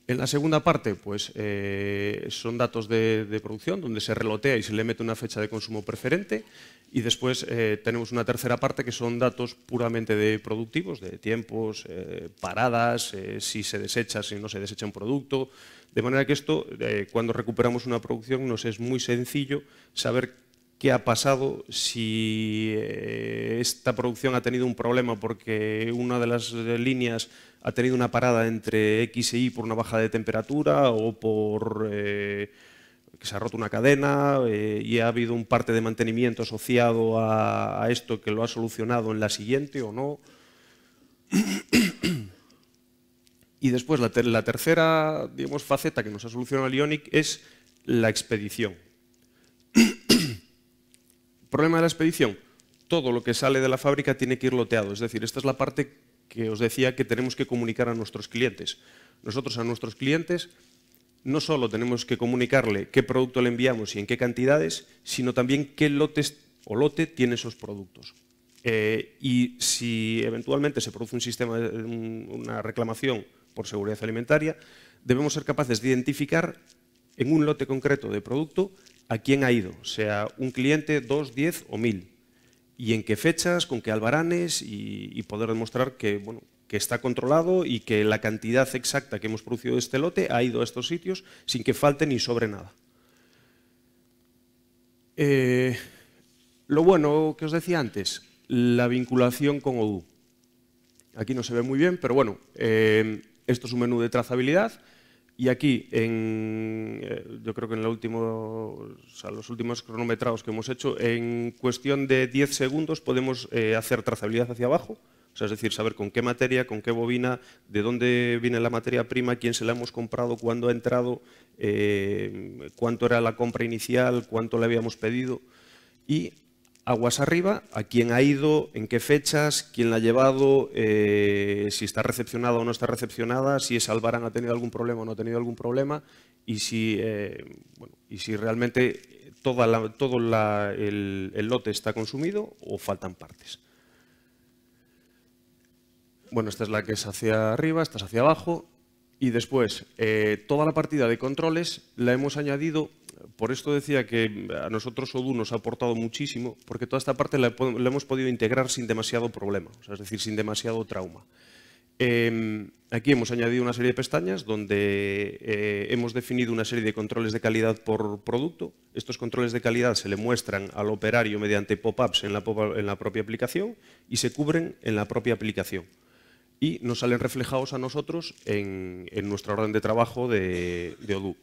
En la segunda parte, pues eh, son datos de, de, producción, donde se relotea y se le mete una fecha de consumo preferente. Y después eh, tenemos una tercera parte que son datos puramente de productivos, de tiempos, eh, paradas, eh, si se desecha, si no se desecha un producto. De manera que esto, cuando recuperamos una producción, nos es muy sencillo saber qué ha pasado, si esta producción ha tenido un problema porque una de las líneas ha tenido una parada entre X y Y por una baja de temperatura o por que se ha roto una cadena eh, y ha habido un parte de mantenimiento asociado a, esto que lo ha solucionado en la siguiente o no. y después la, tercera digamos, faceta que nos ha solucionado Ionic es la expedición. Problema de la expedición. Todo lo que sale de la fábrica tiene que ir loteado. Es decir, esta es la parte que os decía que tenemos que comunicar a nuestros clientes. Nosotros a nuestros clientes no solo tenemos que comunicarle qué producto le enviamos y en qué cantidades, sino también qué lotes o lote tiene esos productos. Eh, y si eventualmente se produce un sistema, una reclamación por seguridad alimentaria, debemos ser capaces de identificar en un lote concreto de producto a quién ha ido, sea un cliente, dos, diez o mil, y en qué fechas, con qué albaranes, y, y poder demostrar que, bueno, que está controlado y que la cantidad exacta que hemos producido de este lote ha ido a estos sitios sin que falte ni sobre nada. Eh, lo bueno que os decía antes, la vinculación con OU. Aquí no se ve muy bien, pero bueno, eh, esto es un menú de trazabilidad y aquí, eh, yo creo que en último, los últimos cronometrados que hemos hecho, en cuestión de 10 segundos podemos hacer trazabilidad hacia abajo, es decir, saber con qué materia, con qué bobina, de dónde viene la materia prima, quién se la hemos comprado, cuándo ha entrado, eh, cuánto era la compra inicial, cuánto le habíamos pedido. Y aguas arriba, a quién ha ido, en qué fechas, quién la ha llevado, eh, si está recepcionada o no está recepcionada, si esa albarán ha tenido algún problema o no ha tenido algún problema y si, eh, realmente todo el lote está consumido o faltan partes bueno, esta es la que es hacia arriba, esta es hacia abajo. Y después, eh, toda la partida de controles la hemos añadido, por esto decía que a nosotros Odoo nos ha aportado muchísimo, porque toda esta parte la, hemos podido integrar sin demasiado problema, o sea, es decir, sin demasiado trauma. Em, aquí hemos añadido una serie de pestañas donde eh, hemos definido una serie de controles de calidad por producto. Estos controles de calidad se le muestran al operario mediante pop-ups en, la propia aplicación y se cubren en la propia aplicación y nos salen reflejados a nosotros en, nuestra orden de trabajo de, ODU.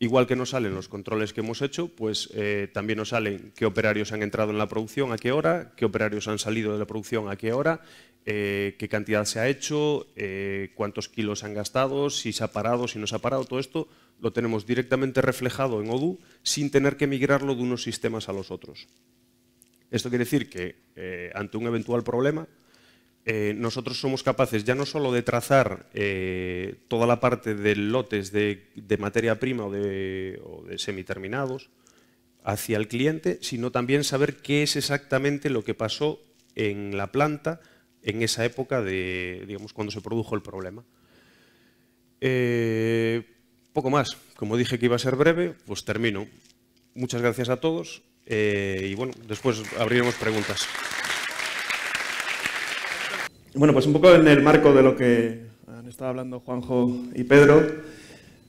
Igual que nos salen los controles que hemos hecho, pues eh, también nos salen qué operarios han entrado en la producción, a qué hora, qué operarios han salido de la producción, a qué hora, eh, qué cantidad se ha hecho, eh, cuántos kilos han gastado, si se ha parado, si no se ha parado, todo esto lo tenemos directamente reflejado en ODU sin tener que migrarlo de unos sistemas a los otros. Esto quiere decir que ante un eventual problema, eh, nosotros somos capaces ya no solo de trazar eh, toda la parte de lotes de, materia prima o de, semiterminados hacia el cliente, sino también saber qué es exactamente lo que pasó en la planta en esa época de, digamos, cuando se produjo el problema. Eh, poco más. Como dije que iba a ser breve, pues termino. Muchas gracias a todos y bueno, después abriremos preguntas. Bueno, pues un poco en el marco de lo que han estado hablando Juanjo y Pedro,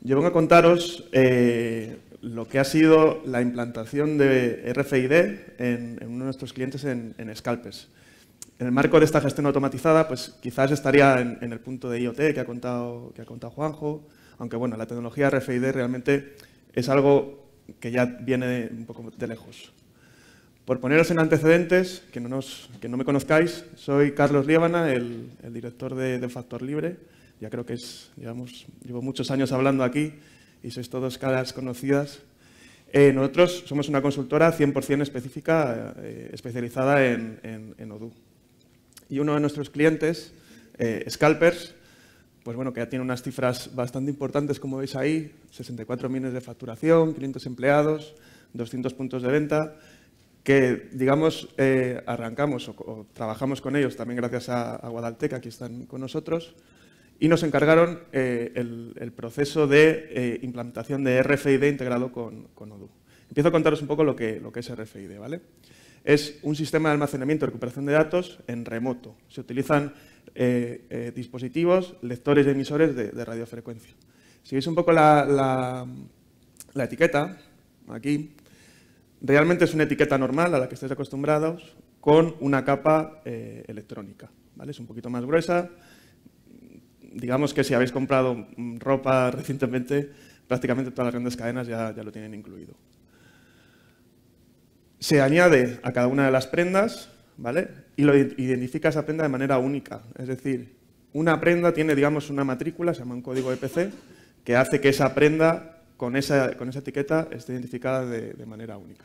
yo vengo a contaros eh, lo que ha sido la implantación de RFID en, uno de nuestros clientes en, Scalpes. En el marco de esta gestión automatizada, pues quizás estaría en, el punto de IoT que ha, contado, que ha contado Juanjo, aunque bueno, la tecnología RFID realmente es algo que ya viene un poco de lejos. Por poneros en antecedentes, que no, nos, que no me conozcáis, soy Carlos Liébana, el, director de, Factor Libre. Ya creo que es, digamos, llevo muchos años hablando aquí y sois todos caras conocidas. Eh, nosotros somos una consultora 100% específica, eh, especializada en, en, Odoo. Y uno de nuestros clientes, eh, Scalpers, pues bueno, que ya tiene unas cifras bastante importantes, como veis ahí, 64 millones de facturación, 500 empleados, 200 puntos de venta que, digamos, eh, arrancamos o, trabajamos con ellos también gracias a, Guadalteca, que están con nosotros, y nos encargaron eh, el, proceso de eh, implantación de RFID integrado con, con, Odoo. Empiezo a contaros un poco lo que, lo que es RFID, ¿vale? Es un sistema de almacenamiento y recuperación de datos en remoto. Se utilizan dispositivos, lectores y emisores de, radiofrecuencia. Si veis un poco la etiqueta, aquí, realmente es una etiqueta normal a la que estáis acostumbrados con una capa eh, electrónica. ¿vale? Es un poquito más gruesa. Digamos que si habéis comprado ropa recientemente, prácticamente todas las grandes cadenas ya, ya lo tienen incluido. Se añade a cada una de las prendas ¿vale? y lo identifica esa prenda de manera única. Es decir, una prenda tiene digamos, una matrícula, se llama un código EPC, que hace que esa prenda con esa, etiqueta esté identificada de, manera única.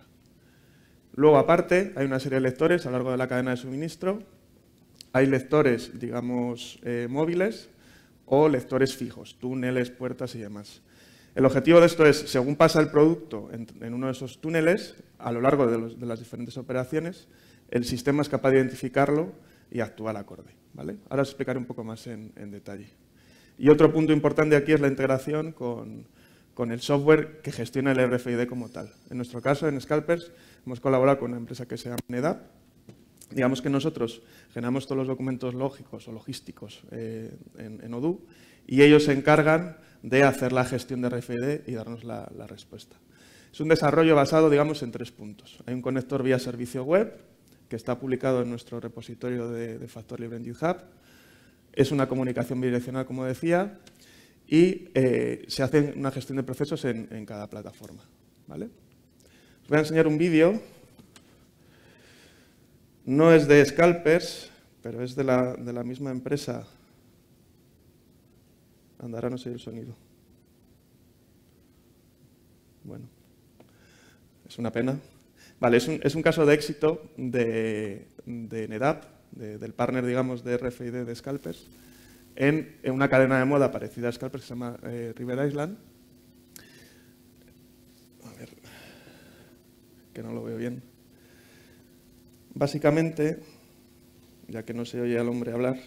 Luego, aparte, hay una serie de lectores a lo largo de la cadena de suministro. Hay lectores, digamos, eh, móviles o lectores fijos, túneles, puertas y demás. El objetivo de esto es, según pasa el producto en, uno de esos túneles, a lo largo de, las diferentes operaciones, el sistema es capaz de identificarlo y actuar acorde. ¿vale? Ahora os explicaré un poco más en detalle. Y otro punto importante aquí es la integración con, con el software que gestiona el RFID como tal. En nuestro caso, en Scalpers, hemos colaborado con una empresa que se llama NEDAP. Digamos que nosotros generamos todos los documentos lógicos o logísticos eh, en, en, Odoo y ellos se encargan de hacer la gestión de RFID y darnos la, respuesta. Es un desarrollo basado, digamos, en tres puntos. Hay un conector vía servicio web, que está publicado en nuestro repositorio de, de Factor Libre en GitHub. Es una comunicación bidireccional, como decía, y eh, se hace una gestión de procesos en, cada plataforma. ¿vale? Os voy a enseñar un vídeo. No es de Scalpers, pero es de la, misma empresa. Andará, no sé el sonido. Bueno, es una pena. Vale, es un, caso de éxito de, de NEDAP, del partner, digamos, de RFID de Scalpers en, una cadena de moda parecida a Scalper que se llama eh, River Island. A ver, que no lo veo bien. Básicamente, ya que no se oye al hombre hablar,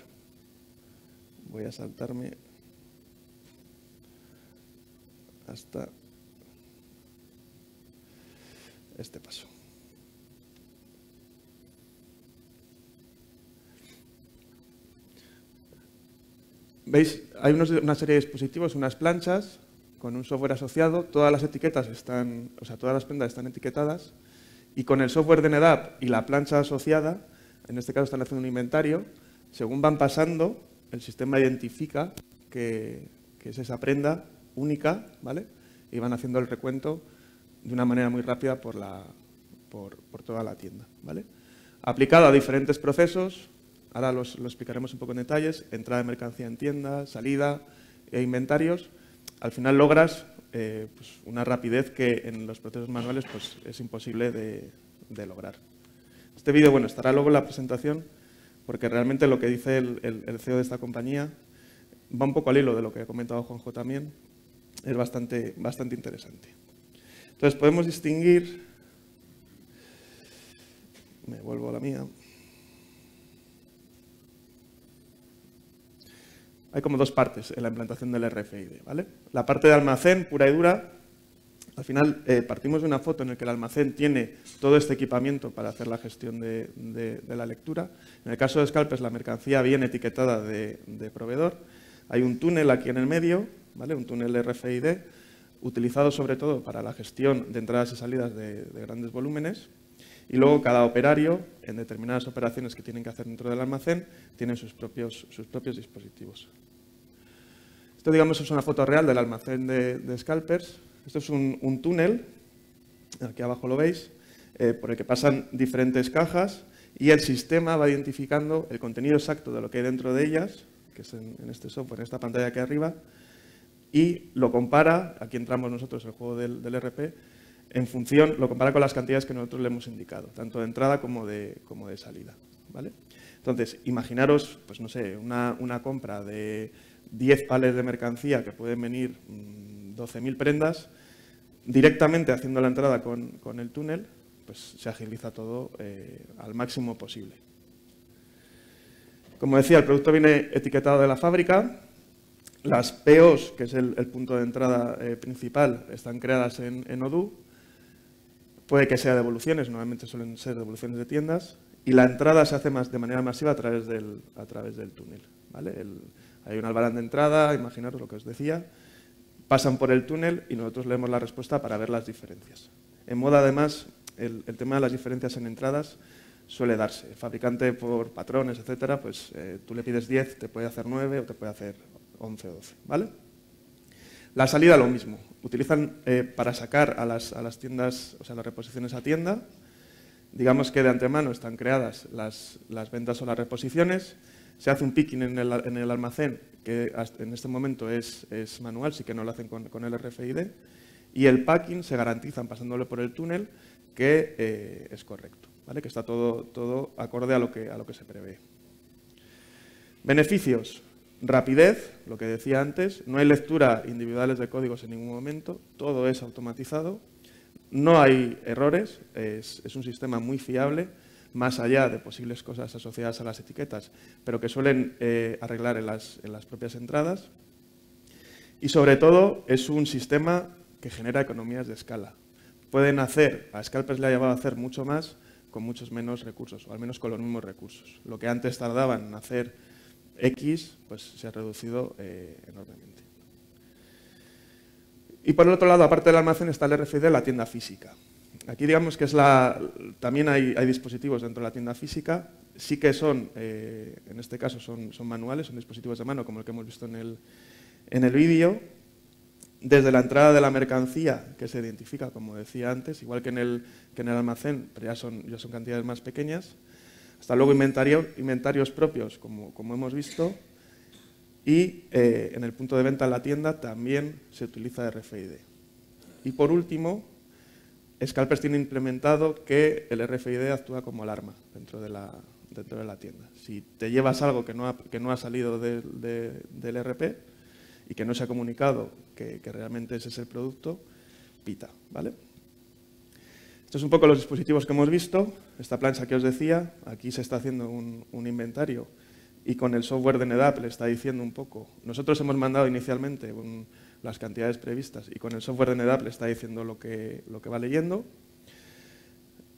voy a saltarme hasta este paso. ¿Veis? Hay unos, una serie de dispositivos, unas planchas con un software asociado. Todas las etiquetas están, o sea, todas las prendas están etiquetadas. Y con el software de NetApp y la plancha asociada, en este caso están haciendo un inventario, según van pasando, el sistema identifica que, es esa prenda única, ¿vale? Y van haciendo el recuento de una manera muy rápida por, la, por toda la tienda, ¿vale? Aplicado a diferentes procesos, Ahora lo explicaremos un poco en detalles. Entrada de mercancía en tienda, salida e inventarios. Al final logras eh, pues, una rapidez que en los procesos manuales pues, es imposible de, lograr. Este vídeo bueno, estará luego en la presentación porque realmente lo que dice el, CEO de esta compañía va un poco al hilo de lo que ha comentado Juanjo también. Es bastante, bastante interesante. Entonces podemos distinguir... Me vuelvo a la mía. hay como dos partes en la implantación del RFID. ¿vale? La parte de almacén pura y dura, al final eh, partimos de una foto en la que el almacén tiene todo este equipamiento para hacer la gestión de, la lectura. En el caso de es la mercancía bien etiquetada de, proveedor. Hay un túnel aquí en el medio, ¿vale? un túnel RFID, utilizado sobre todo para la gestión de entradas y salidas de, grandes volúmenes. Y luego cada operario, en determinadas operaciones que tienen que hacer dentro del almacén, tiene sus propios dispositivos. Esto, digamos, es una foto real del almacén de, scalpers. Esto es un, túnel, aquí abajo lo veis, eh, por el que pasan diferentes cajas y el sistema va identificando el contenido exacto de lo que hay dentro de ellas, que es en, este software, en esta pantalla aquí arriba, y lo compara, aquí entramos nosotros el juego del, RP, en función, lo compara con las cantidades que nosotros le hemos indicado, tanto de entrada como de, como de salida. ¿vale? Entonces, imaginaros, pues no sé, una compra de 10 pales de mercancía, que pueden venir 12.000 mm, prendas, directamente haciendo la entrada con, el túnel, pues se agiliza todo eh, al máximo posible. Como decía, el producto viene etiquetado de la fábrica. Las POs, que es el, punto de entrada eh, principal, están creadas en, en Odoo. Puede que sea devoluciones, normalmente suelen ser devoluciones de tiendas. Y la entrada se hace más, de manera masiva a través del, a través del túnel. ¿vale? Hay un albarán de entrada, imaginaros lo que os decía, pasan por el túnel y nosotros leemos la respuesta para ver las diferencias. En moda, además, el, tema de las diferencias en entradas suele darse. fabricante por patrones, etcétera, pues eh, tú le pides 10, te puede hacer 9 o te puede hacer 11 o 12, ¿vale? La salida lo mismo. Utilizan eh, para sacar a las, tiendas, o sea, las reposiciones a tienda, digamos que de antemano están creadas las, las ventas o las reposiciones, se hace un picking en el, almacén, que en este momento es, manual, sí que no lo hacen con, el RFID, y el packing se garantiza pasándole por el túnel que eh, es correcto, ¿vale? que está todo, todo acorde a lo, que, a lo que se prevé. Beneficios. Rapidez, lo que decía antes, no hay lectura individuales de códigos en ningún momento, todo es automatizado, no hay errores, es, es un sistema muy fiable más allá de posibles cosas asociadas a las etiquetas, pero que suelen eh, arreglar en las, propias entradas. Y sobre todo es un sistema que genera economías de escala. Pueden hacer, a Scalpers le ha llevado a hacer mucho más con muchos menos recursos, o al menos con los mismos recursos. Lo que antes tardaban en hacer X, pues se ha reducido eh, enormemente. Y por el otro lado, aparte del almacén, está el RFID, la tienda física aquí digamos que es también hay, dispositivos dentro de la tienda física, sí que son, eh, en este caso son, manuales, son dispositivos de mano como el que hemos visto en el, en vídeo. Desde la entrada de la mercancía, que se identifica, como decía antes, igual que en el, almacén, pero ya son, son cantidades más pequeñas, hasta luego inventarios propios, como, como, hemos visto, y eh, en el punto de venta en la tienda también se utiliza RFID. Y por último, Scalpers tiene implementado que el RFID actúa como alarma dentro de la, dentro de la tienda. Si te llevas algo que no ha, que no ha salido del RP y que no se ha comunicado que, que, realmente ese es el producto, pita. ¿vale? Estos son un poco los dispositivos que hemos visto. Esta plancha que os decía, aquí se está haciendo un, un inventario y con el software de NetApp le está diciendo un poco. Nosotros hemos mandado inicialmente un, las cantidades previstas. Y con el software de NetApp le está diciendo lo que, lo que va leyendo.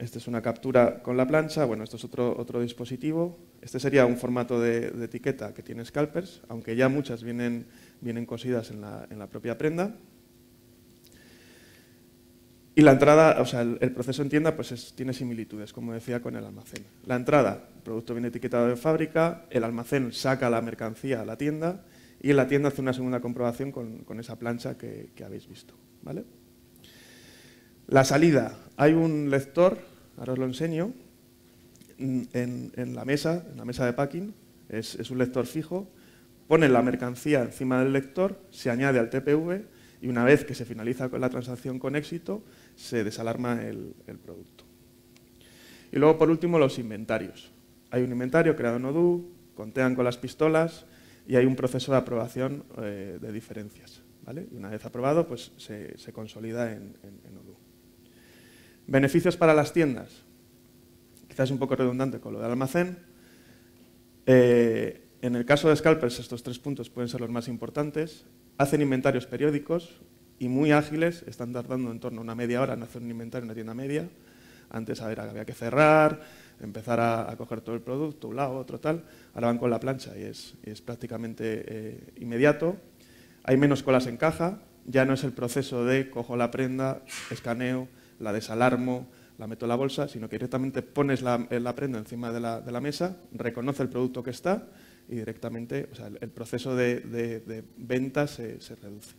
Esta es una captura con la plancha, bueno, esto es otro, otro dispositivo. Este sería un formato de, etiqueta que tiene scalpers, aunque ya muchas vienen, vienen cosidas en la, propia prenda. Y la entrada, o sea, el, proceso en tienda pues tiene similitudes, como decía, con el almacén. La entrada, el producto viene etiquetado de fábrica, el almacén saca la mercancía a la tienda y en la tienda hace una segunda comprobación con, esa plancha que, habéis visto. ¿vale? La salida. Hay un lector, ahora os lo enseño, en, la mesa, en la mesa de packing, es, un lector fijo, Pone la mercancía encima del lector, se añade al TPV y una vez que se finaliza con la transacción con éxito, se desalarma el, el producto. Y luego, por último, los inventarios. Hay un inventario creado en Odoo, contean con las pistolas, y hay un proceso de aprobación eh, de diferencias. Y una vez aprobado, pues se, consolida en, en, Odoo. Beneficios para las tiendas. Quizás un poco redundante con lo del almacén. Eh, en el caso de Scalpers, estos tres puntos pueden ser los más importantes. Hacen inventarios periódicos y muy ágiles, están tardando en torno a una media hora en hacer un inventario en una tienda media. Antes a ver, había que cerrar, empezar a, coger todo el producto, un lado, otro tal, ahora van con la plancha y es, es prácticamente eh, inmediato. Hay menos colas en caja, ya no es el proceso de cojo la prenda, escaneo, la desalarmo, la meto en la bolsa, sino que directamente pones la, eh, prenda encima de la, mesa, reconoce el producto que está y directamente o sea, el, proceso de, venta se, reduce.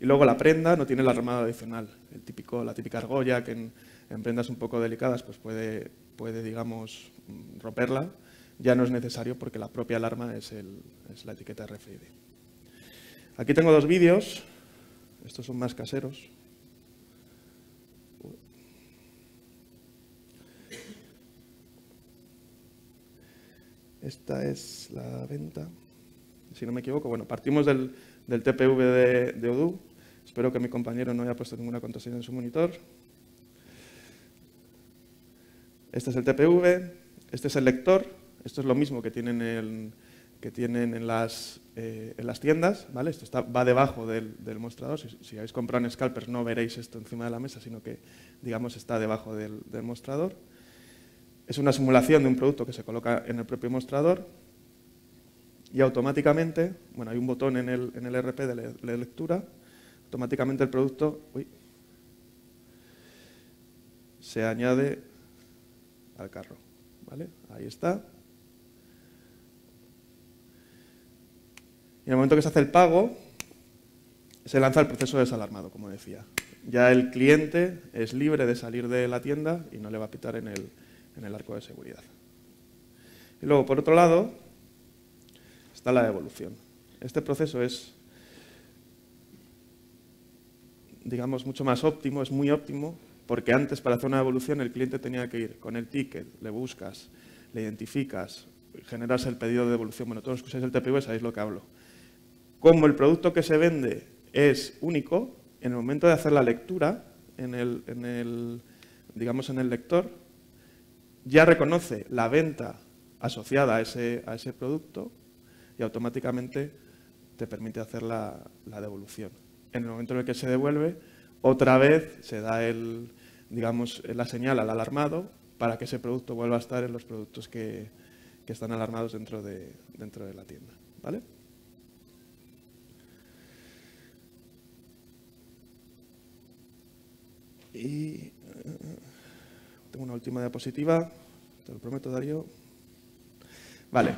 Y luego la prenda no tiene la armada adicional, el típico, la típica argolla que en, en prendas un poco delicadas pues puede, puede digamos, romperla, ya no es necesario porque la propia alarma es, el, es la etiqueta RFID. Aquí tengo dos vídeos, estos son más caseros. Esta es la venta, si no me equivoco. Bueno, partimos del, del TPV de, de Odoo. Espero que mi compañero no haya puesto ninguna contraseña en su monitor. Este es el TPV, este es el lector, esto es lo mismo que tienen en, eh, las, tiendas, ¿vale? Esto está, va debajo del, mostrador, si, habéis comprado en Scalpers no veréis esto encima de la mesa, sino que, digamos, está debajo del, mostrador. Es una simulación de un producto que se coloca en el propio mostrador y automáticamente, bueno, hay un botón en el, RP de, lectura, automáticamente el producto se añade al carro. ¿Vale? Ahí está. Y en el momento que se hace el pago, se lanza el proceso desalarmado, como decía. Ya el cliente es libre de salir de la tienda y no le va a pitar en el, en el arco de seguridad. Y luego, por otro lado, está la devolución. Este proceso es, digamos, mucho más óptimo, es muy óptimo porque antes para hacer una devolución, el cliente tenía que ir con el ticket, le buscas, le identificas, generas el pedido de devolución. Bueno, todos los que usáis el TPV sabéis lo que hablo. Como el producto que se vende es único, en el momento de hacer la lectura, en el, digamos en el lector, ya reconoce la venta asociada a ese, a ese producto y automáticamente te permite hacer la, devolución. En el momento en el que se devuelve, otra vez se da el, digamos, eh, la señal al alarmado para que ese producto vuelva a estar en los productos que, están alarmados dentro de, dentro de la tienda. ¿vale? Y eh, tengo una última diapositiva, te lo prometo Darío. Vale,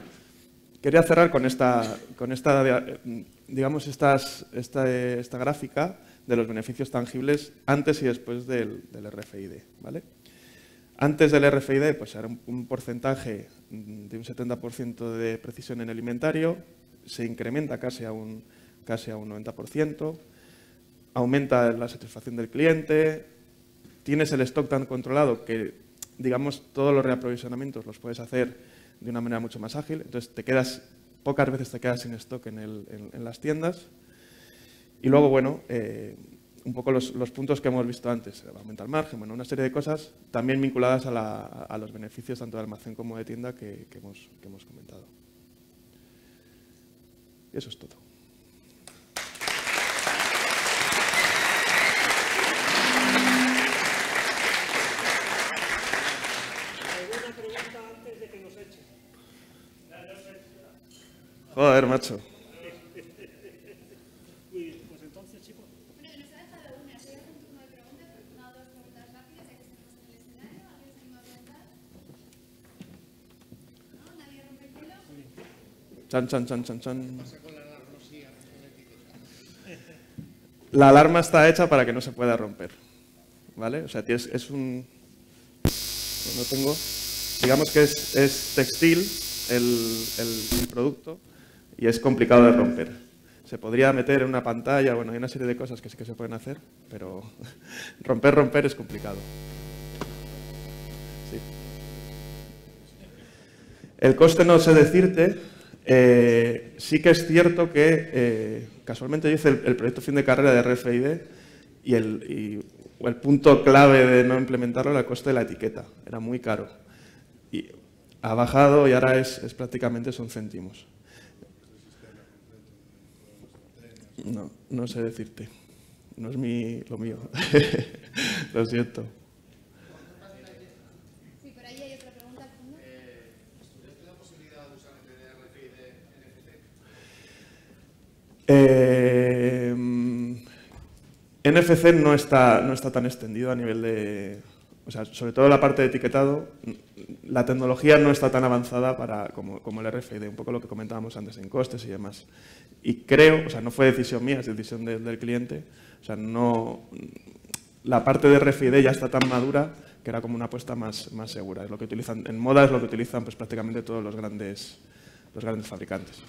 quería cerrar con esta, con esta eh, digamos, estas, esta, gráfica de los beneficios tangibles antes y después del, RFID. ¿vale? Antes del RFID, pues era un, porcentaje de un 70% de precisión en el inventario, se incrementa casi a un, casi a un 90%, aumenta la satisfacción del cliente, tienes el stock tan controlado que, digamos, todos los reaprovisionamientos los puedes hacer de una manera mucho más ágil, entonces te quedas pocas veces te quedas sin stock en, las tiendas. Y luego, bueno, eh, un poco los, puntos que hemos visto antes, eh, aumentar el margen, bueno, una serie de cosas también vinculadas a, los beneficios tanto de almacén como de tienda que, hemos, que hemos comentado. Eso es todo. Joder, macho. Muy bien, Pues entonces, chicos. Pero que nos ha dejado una. Se ha un turno de preguntas, pero tengo dos preguntas rápidas. Ya que estamos en el escenario, alguien venido a preguntar? ¿No? ¿Nadie rompe el pelo. Chan, chan, chan, chan, chan. ¿Qué pasa con la alarma? Sí, a ver si La alarma está hecha para que no se pueda romper. ¿Vale? O sea, es un. No tengo. Digamos que es textil el producto y es complicado de romper. Se podría meter en una pantalla, bueno, hay una serie de cosas que sí que se pueden hacer, pero romper, romper es complicado. El coste no sé decirte, eh, sí que es cierto que eh, casualmente yo hice el, proyecto fin de carrera de RFID y el, punto clave de no implementarlo era el coste de la etiqueta, era muy caro. Y ha bajado y ahora es, es prácticamente son céntimos. No, no sé decirte. No es lo mío. Lo siento. ¿Y ahí hay otra pregunta tienes eh, la posibilidad de usar el PDR de NFC? Eh, mm, NFC no está tan extendido a nivel de o sea, sobre todo la parte de etiquetado, la tecnología no está tan avanzada para, como, el RFID, un poco lo que comentábamos antes en costes y demás. Y creo, o sea, no fue decisión mía, es decisión del cliente, o sea, no, la parte de RFID ya está tan madura que era como una apuesta más, segura. Es lo que utilizan en moda, es lo que utilizan pues, prácticamente todos los grandes fabricantes.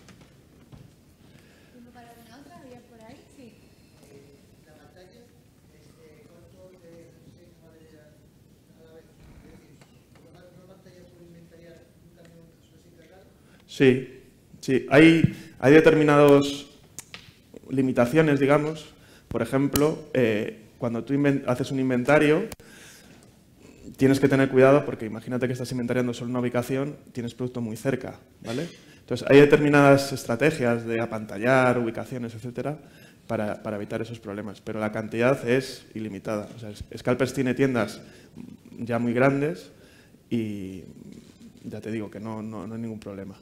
Sí, sí. Hay, hay determinadas limitaciones, digamos. Por ejemplo, eh, cuando tú haces un inventario, tienes que tener cuidado porque imagínate que estás inventariando solo una ubicación, tienes producto muy cerca, ¿vale? Entonces, hay determinadas estrategias de apantallar, ubicaciones, etcétera, para, evitar esos problemas, pero la cantidad es ilimitada. O sea, Scalpers tiene tiendas ya muy grandes y ya te digo que no hay ningún problema.